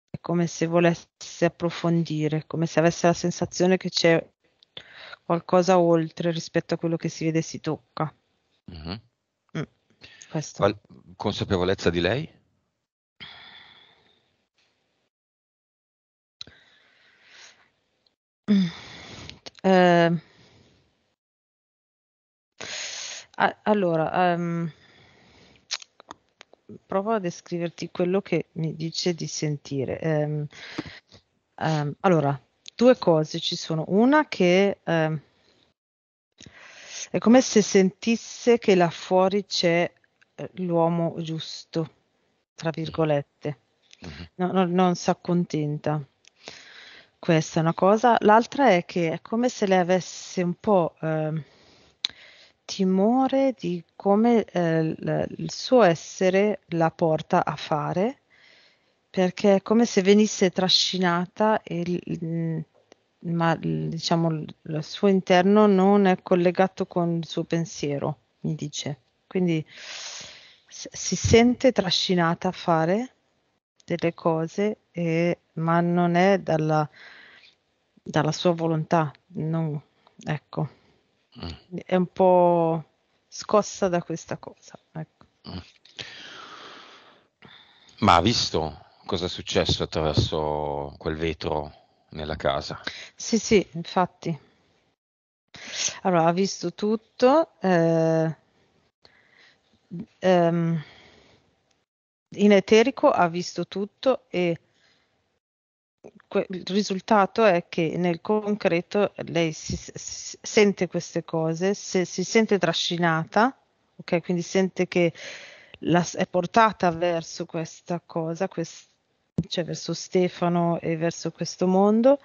È come se volesse approfondire, come se avesse la sensazione che c'è qualcosa oltre rispetto a quello che si vede e si tocca. Uh-huh. Mm, Qual- consapevolezza di lei? Ehm. allora, ehm, provo a descriverti quello che mi dice di sentire. Ehm, ehm, allora, due cose ci sono. Una che, ehm è come se sentisse che là fuori c'è, eh, "l'uomo giusto", tra virgolette. Mh-mh. No no non s'accontenta. Questa è una cosa. L'altra è che è come se lei avesse un po' eh, timore di come eh, l- il suo essere la porta a fare, perché è come se venisse trascinata e ma diciamo il suo interno non è collegato con il suo pensiero, mi dice. Quindi si sente trascinata a fare delle cose e, ma non è dalla, dalla sua volontà, non, ecco, mm. è un po' scossa da questa cosa. Ecco. Mm. Ma ha visto cosa è successo attraverso quel vetro nella casa? Sì, sì, infatti. Allora, ha visto tutto. Eh, ehm, in eterico ha visto tutto e il risultato è che nel concreto lei si, si sente queste cose, se, si sente trascinata, ok? Quindi sente che la, è portata verso questa cosa, quest, cioè verso Stefano e verso questo mondo,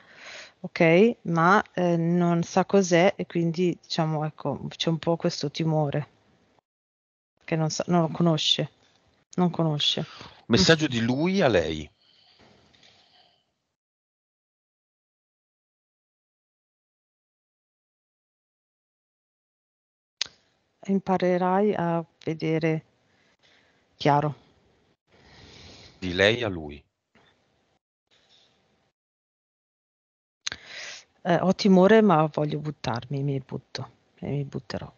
ok? Ma eh, non sa cos'è e quindi diciamo ecco c'è un po' questo timore che non, sa, non lo conosce, non conosce. Messaggio di lui a lei. imparerai a vedere chiaro. Di lei a lui. Eh, ho timore ma voglio buttarmi, mi butto e mi butterò.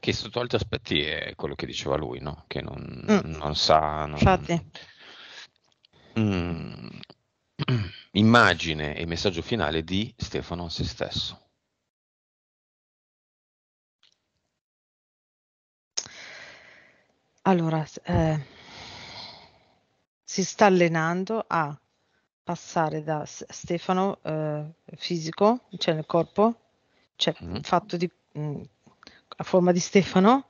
Che sotto altri aspetti è quello che diceva lui, no? Che non, mm. non sa... Non... Infatti. Mm. Immagine e messaggio finale di Stefano a se stesso. Allora, s eh, si sta allenando a passare da Stefano, uhm, fisico, cioè nel corpo, cioè Mh. Mm. fatto di mhmm, a forma di Stefano,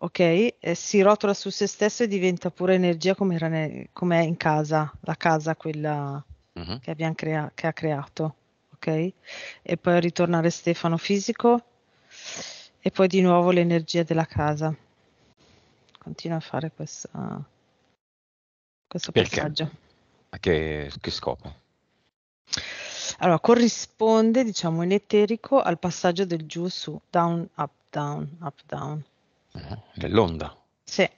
ok? e si rotola su se stesso e diventa pura energia come era ne com'è in casa, la casa quella Mh-mh. che crea che ha creato, ok? e poi ritornare Stefano fisico e poi di nuovo l'energia della casa continua a fare questa, questo Perché? passaggio. A che, che scopo? Allora, corrisponde, diciamo, in eterico al passaggio del giù su, down, up, down, up, down. Dell'onda. Eh, sì.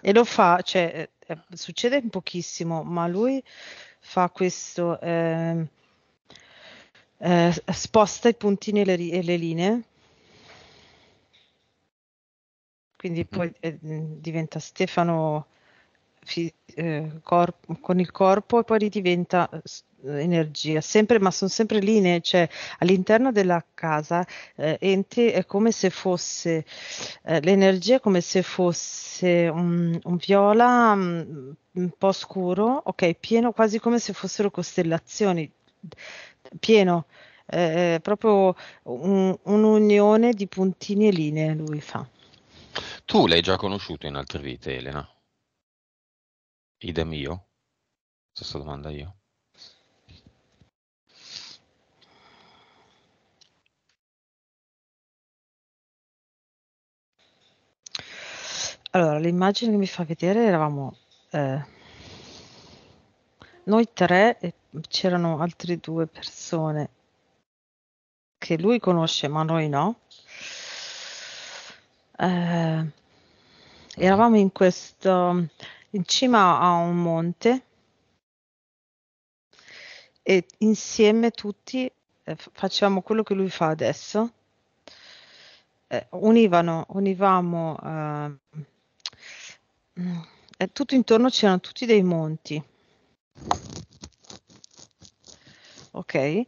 E lo fa, cioè, eh, eh succede in pochissimo, ma lui fa questo, eh, eh, sposta i puntini e le, e le linee quindi mm. poi eh, mm, diventa Stefano fi, eh, corp- con il corpo e poi ridiventa eh, energia, sempre, ma sono sempre linee, cioè all'interno della casa eh, enti è come se fosse eh, l'energia è come se fosse un, un viola um, un po' scuro, ok, pieno, quasi come se fossero costellazioni, pieno, eh, proprio un, un'unione di puntini e linee lui fa. Tu l'hai già conosciuto in altre vite, Elena? Idem io? Stessa domanda io. Allora, l'immagine che mi fa vedere eravamo eh, noi tre e c'erano altre due persone che lui conosce ma noi no eh, eravamo in questo, in cima a un monte e insieme tutti eh, facevamo quello che lui fa adesso. Eh, univano, univamo, eh, tutto intorno c'erano tutti dei monti. Ok?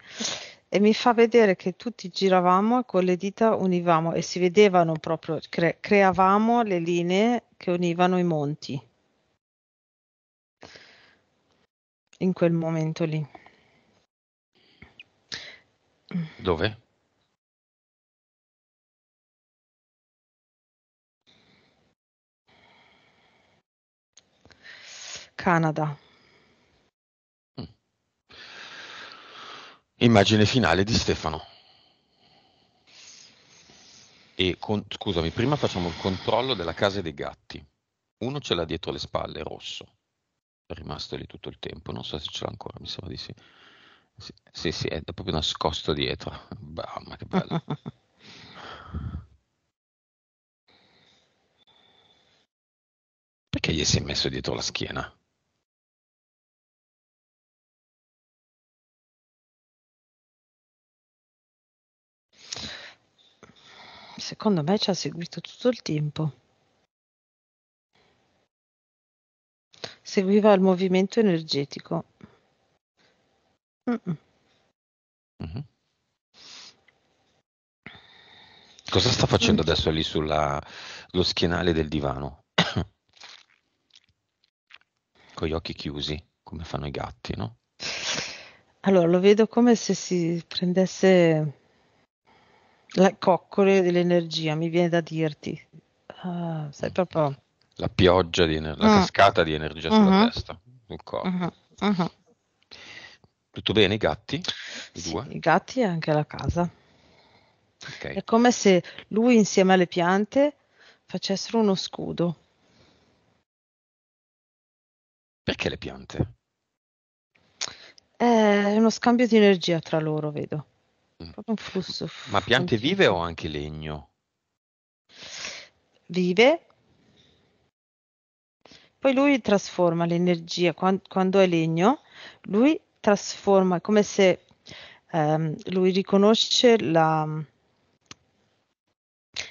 e mi fa vedere che tutti giravamo e con le dita univamo e si vedevano proprio, cre- creavamo le linee che univano i monti in quel momento lì. Dove? Canada. Immagine finale di Stefano. E con, scusami, prima facciamo il controllo della casa dei gatti. Uno ce l'ha dietro le spalle, rosso. È rimasto lì tutto il tempo, non so se ce l'ha ancora, mi sembra di sì. Sì, sì, è proprio nascosto dietro. ma che bello. Perché gli si è messo dietro la schiena? Secondo me ci ha seguito tutto il tempo. Seguiva il movimento energetico. mm hmm Cosa sta facendo mm. adesso lì sullo schienale del divano? Con gli occhi chiusi, come fanno i gatti, no? Allora, lo vedo come se si prendesse le coccole dell'energia, mi viene da dirti. Ah, sai mm. proprio... La pioggia, di ener- la mm. cascata di energia sulla mm-hmm. testa, sul corpo. Mm-hmm. Mm-hmm. Tutto bene i gatti? I, sì, I gatti e anche la casa. Okay. È come se lui insieme alle piante facessero uno scudo. Perché le piante? È uno scambio di energia tra loro, vedo. Mm. Proprio un flusso. Ma piante vive o anche legno? Vive. Poi lui trasforma l'energia, quando è legno, lui trasforma, come se ehm, lui riconosce la,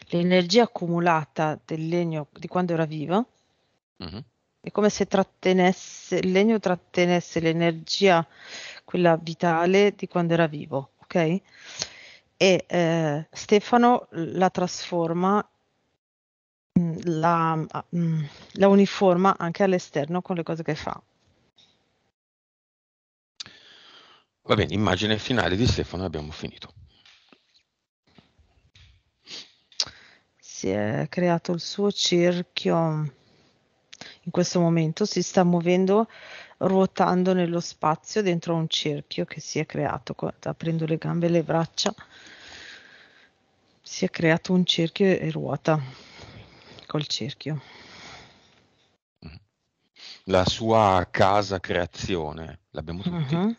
l'energia accumulata del legno di quando era vivo. Mm-hmm. È come se trattenesse, il legno trattenesse l'energia, quella vitale di quando era vivo e eh, Stefano la trasforma, mm, la, ah, mm, la uniforma anche all'esterno con le cose che fa. Va bene, immagine finale di Stefano, abbiamo finito. Si è creato il suo cerchio in questo momento si sta muovendo ruotando nello spazio dentro un cerchio che si è creato, aprendo le gambe e le braccia, si è creato un cerchio e ruota col cerchio. Mm-hmm. La sua casa creazione, l'abbiamo tutti. Uh-huh.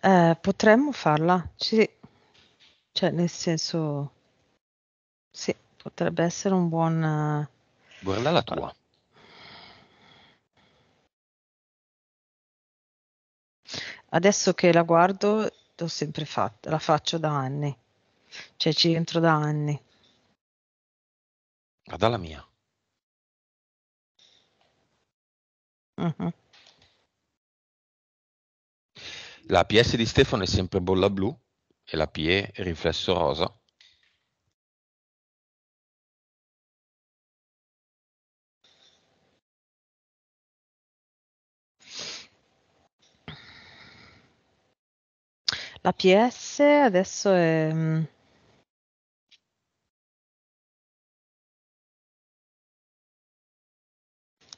Eh, potremmo farla, sì, cioè nel senso, sì potrebbe essere un buon... Guarda eh, la tua. Adesso che la guardo, l'ho sempre fatta, la faccio da anni, cioè ci entro da anni. Guarda ah, mm-hmm. la mia. Uh-huh. La PS di Stefano è sempre bolla blu e la PE riflesso rosa. La PS adesso è... Mm,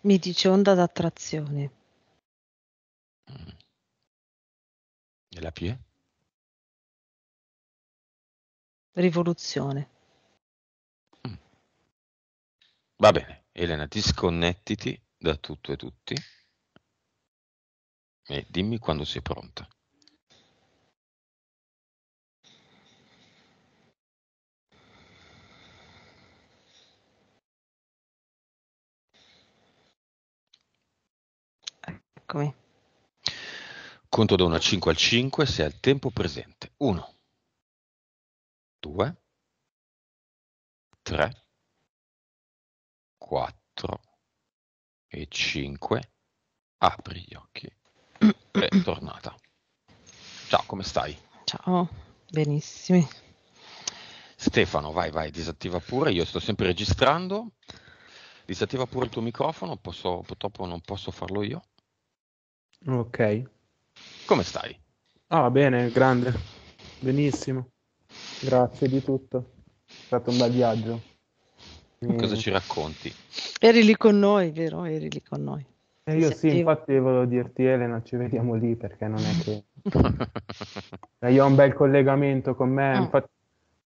mi dice onda d'attrazione. Mm. E la PE? Rivoluzione. Mm. Va bene, Elena, disconnettiti da tutto e tutti e dimmi quando sei pronta. Eccomi. Conto da 1 a 5 al 5 se al tempo presente. 1, 2, 3, 4 e 5. Apri gli occhi. È tornata. Ciao, come stai? Ciao, benissimo. Stefano, vai, vai, disattiva pure. Io sto sempre registrando. Disattiva pure il tuo microfono. Posso, purtroppo non posso farlo io. Ok. Come stai? Ah, bene, grande. Benissimo. Grazie di tutto. È stato un bel viaggio. E... Cosa eh. ci racconti? Eri lì con noi, vero? Eri lì con noi. Eh, io sì, infatti volevo dirti Elena, ci vediamo lì perché non è che... Eh, io ho un bel collegamento con me, oh. infatti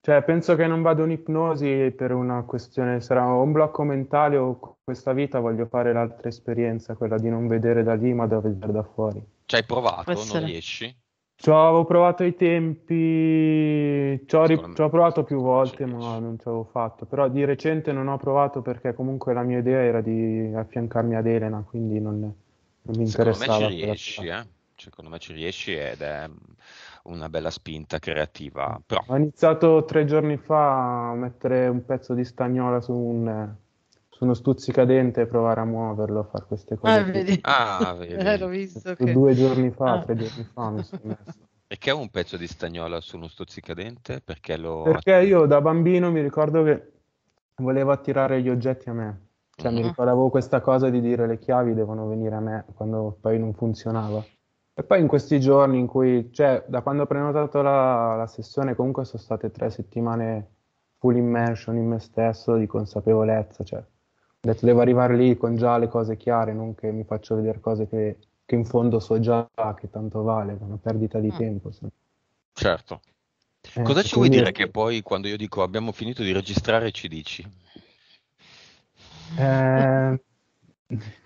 cioè, penso che non vado in ipnosi per una questione, sarà un blocco mentale o questa vita voglio fare l'altra esperienza, quella di non vedere da lì ma da vedere da fuori. Ci hai provato, non riesci? Ci avevo provato ai tempi, ci ho, ri- ci ho provato più volte ma non ci avevo fatto, però di recente non ho provato perché comunque la mia idea era di affiancarmi ad Elena, quindi non, non mi interessava. Secondo me ci riesci, eh? secondo me ci riesci ed è una bella spinta creativa. Però... Ho iniziato tre giorni fa a mettere un pezzo di stagnola su, un, su uno stuzzicadente e provare a muoverlo, a fare queste ah, cose. Ah, vedi. Ah, vedi. Eh, l'ho visto. Che... Due giorni fa, ah. tre giorni fa mi sono messo. Perché un pezzo di stagnola su uno stuzzicadente? Perché, lo... Perché io da bambino mi ricordo che volevo attirare gli oggetti a me. Cioè, uh-huh. mi mm-hmm. ricordavo questa cosa di dire le chiavi devono venire a me quando poi non funzionava. E poi in questi giorni in cui, cioè, da quando ho prenotato la, la sessione, comunque sono state tre settimane full immersion in me stesso, di consapevolezza, cioè, ho detto devo arrivare lì con già le cose chiare, non che mi faccio vedere cose che, che in fondo so già che tanto vale, è una perdita di mm. tempo. Se... Certo. Eh, Cosa ci quindi... vuoi dire che poi quando io dico abbiamo finito di registrare ci dici? Eh...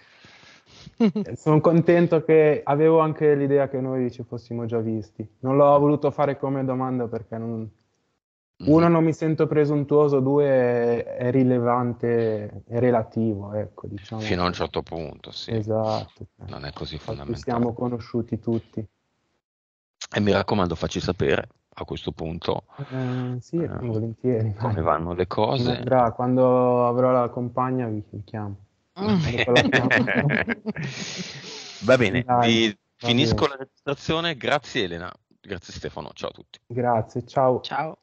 Sono contento che avevo anche l'idea che noi ci fossimo già visti. Non l'ho voluto fare come domanda perché non... Mm-hmm. uno non mi sento presuntuoso, due è rilevante è relativo, ecco, diciamo. Fino a un certo punto, sì. Esatto. Non è così fondamentale. Ci siamo conosciuti tutti. E mi raccomando, facci sapere a questo punto eh, sì, eh, volentieri. come vanno le cose. Andrà, quando avrò la compagna vi chiamo. Mm. Va bene, Dai, va finisco bene. la registrazione. Grazie Elena, grazie Stefano, ciao a tutti. Grazie, ciao. Ciao.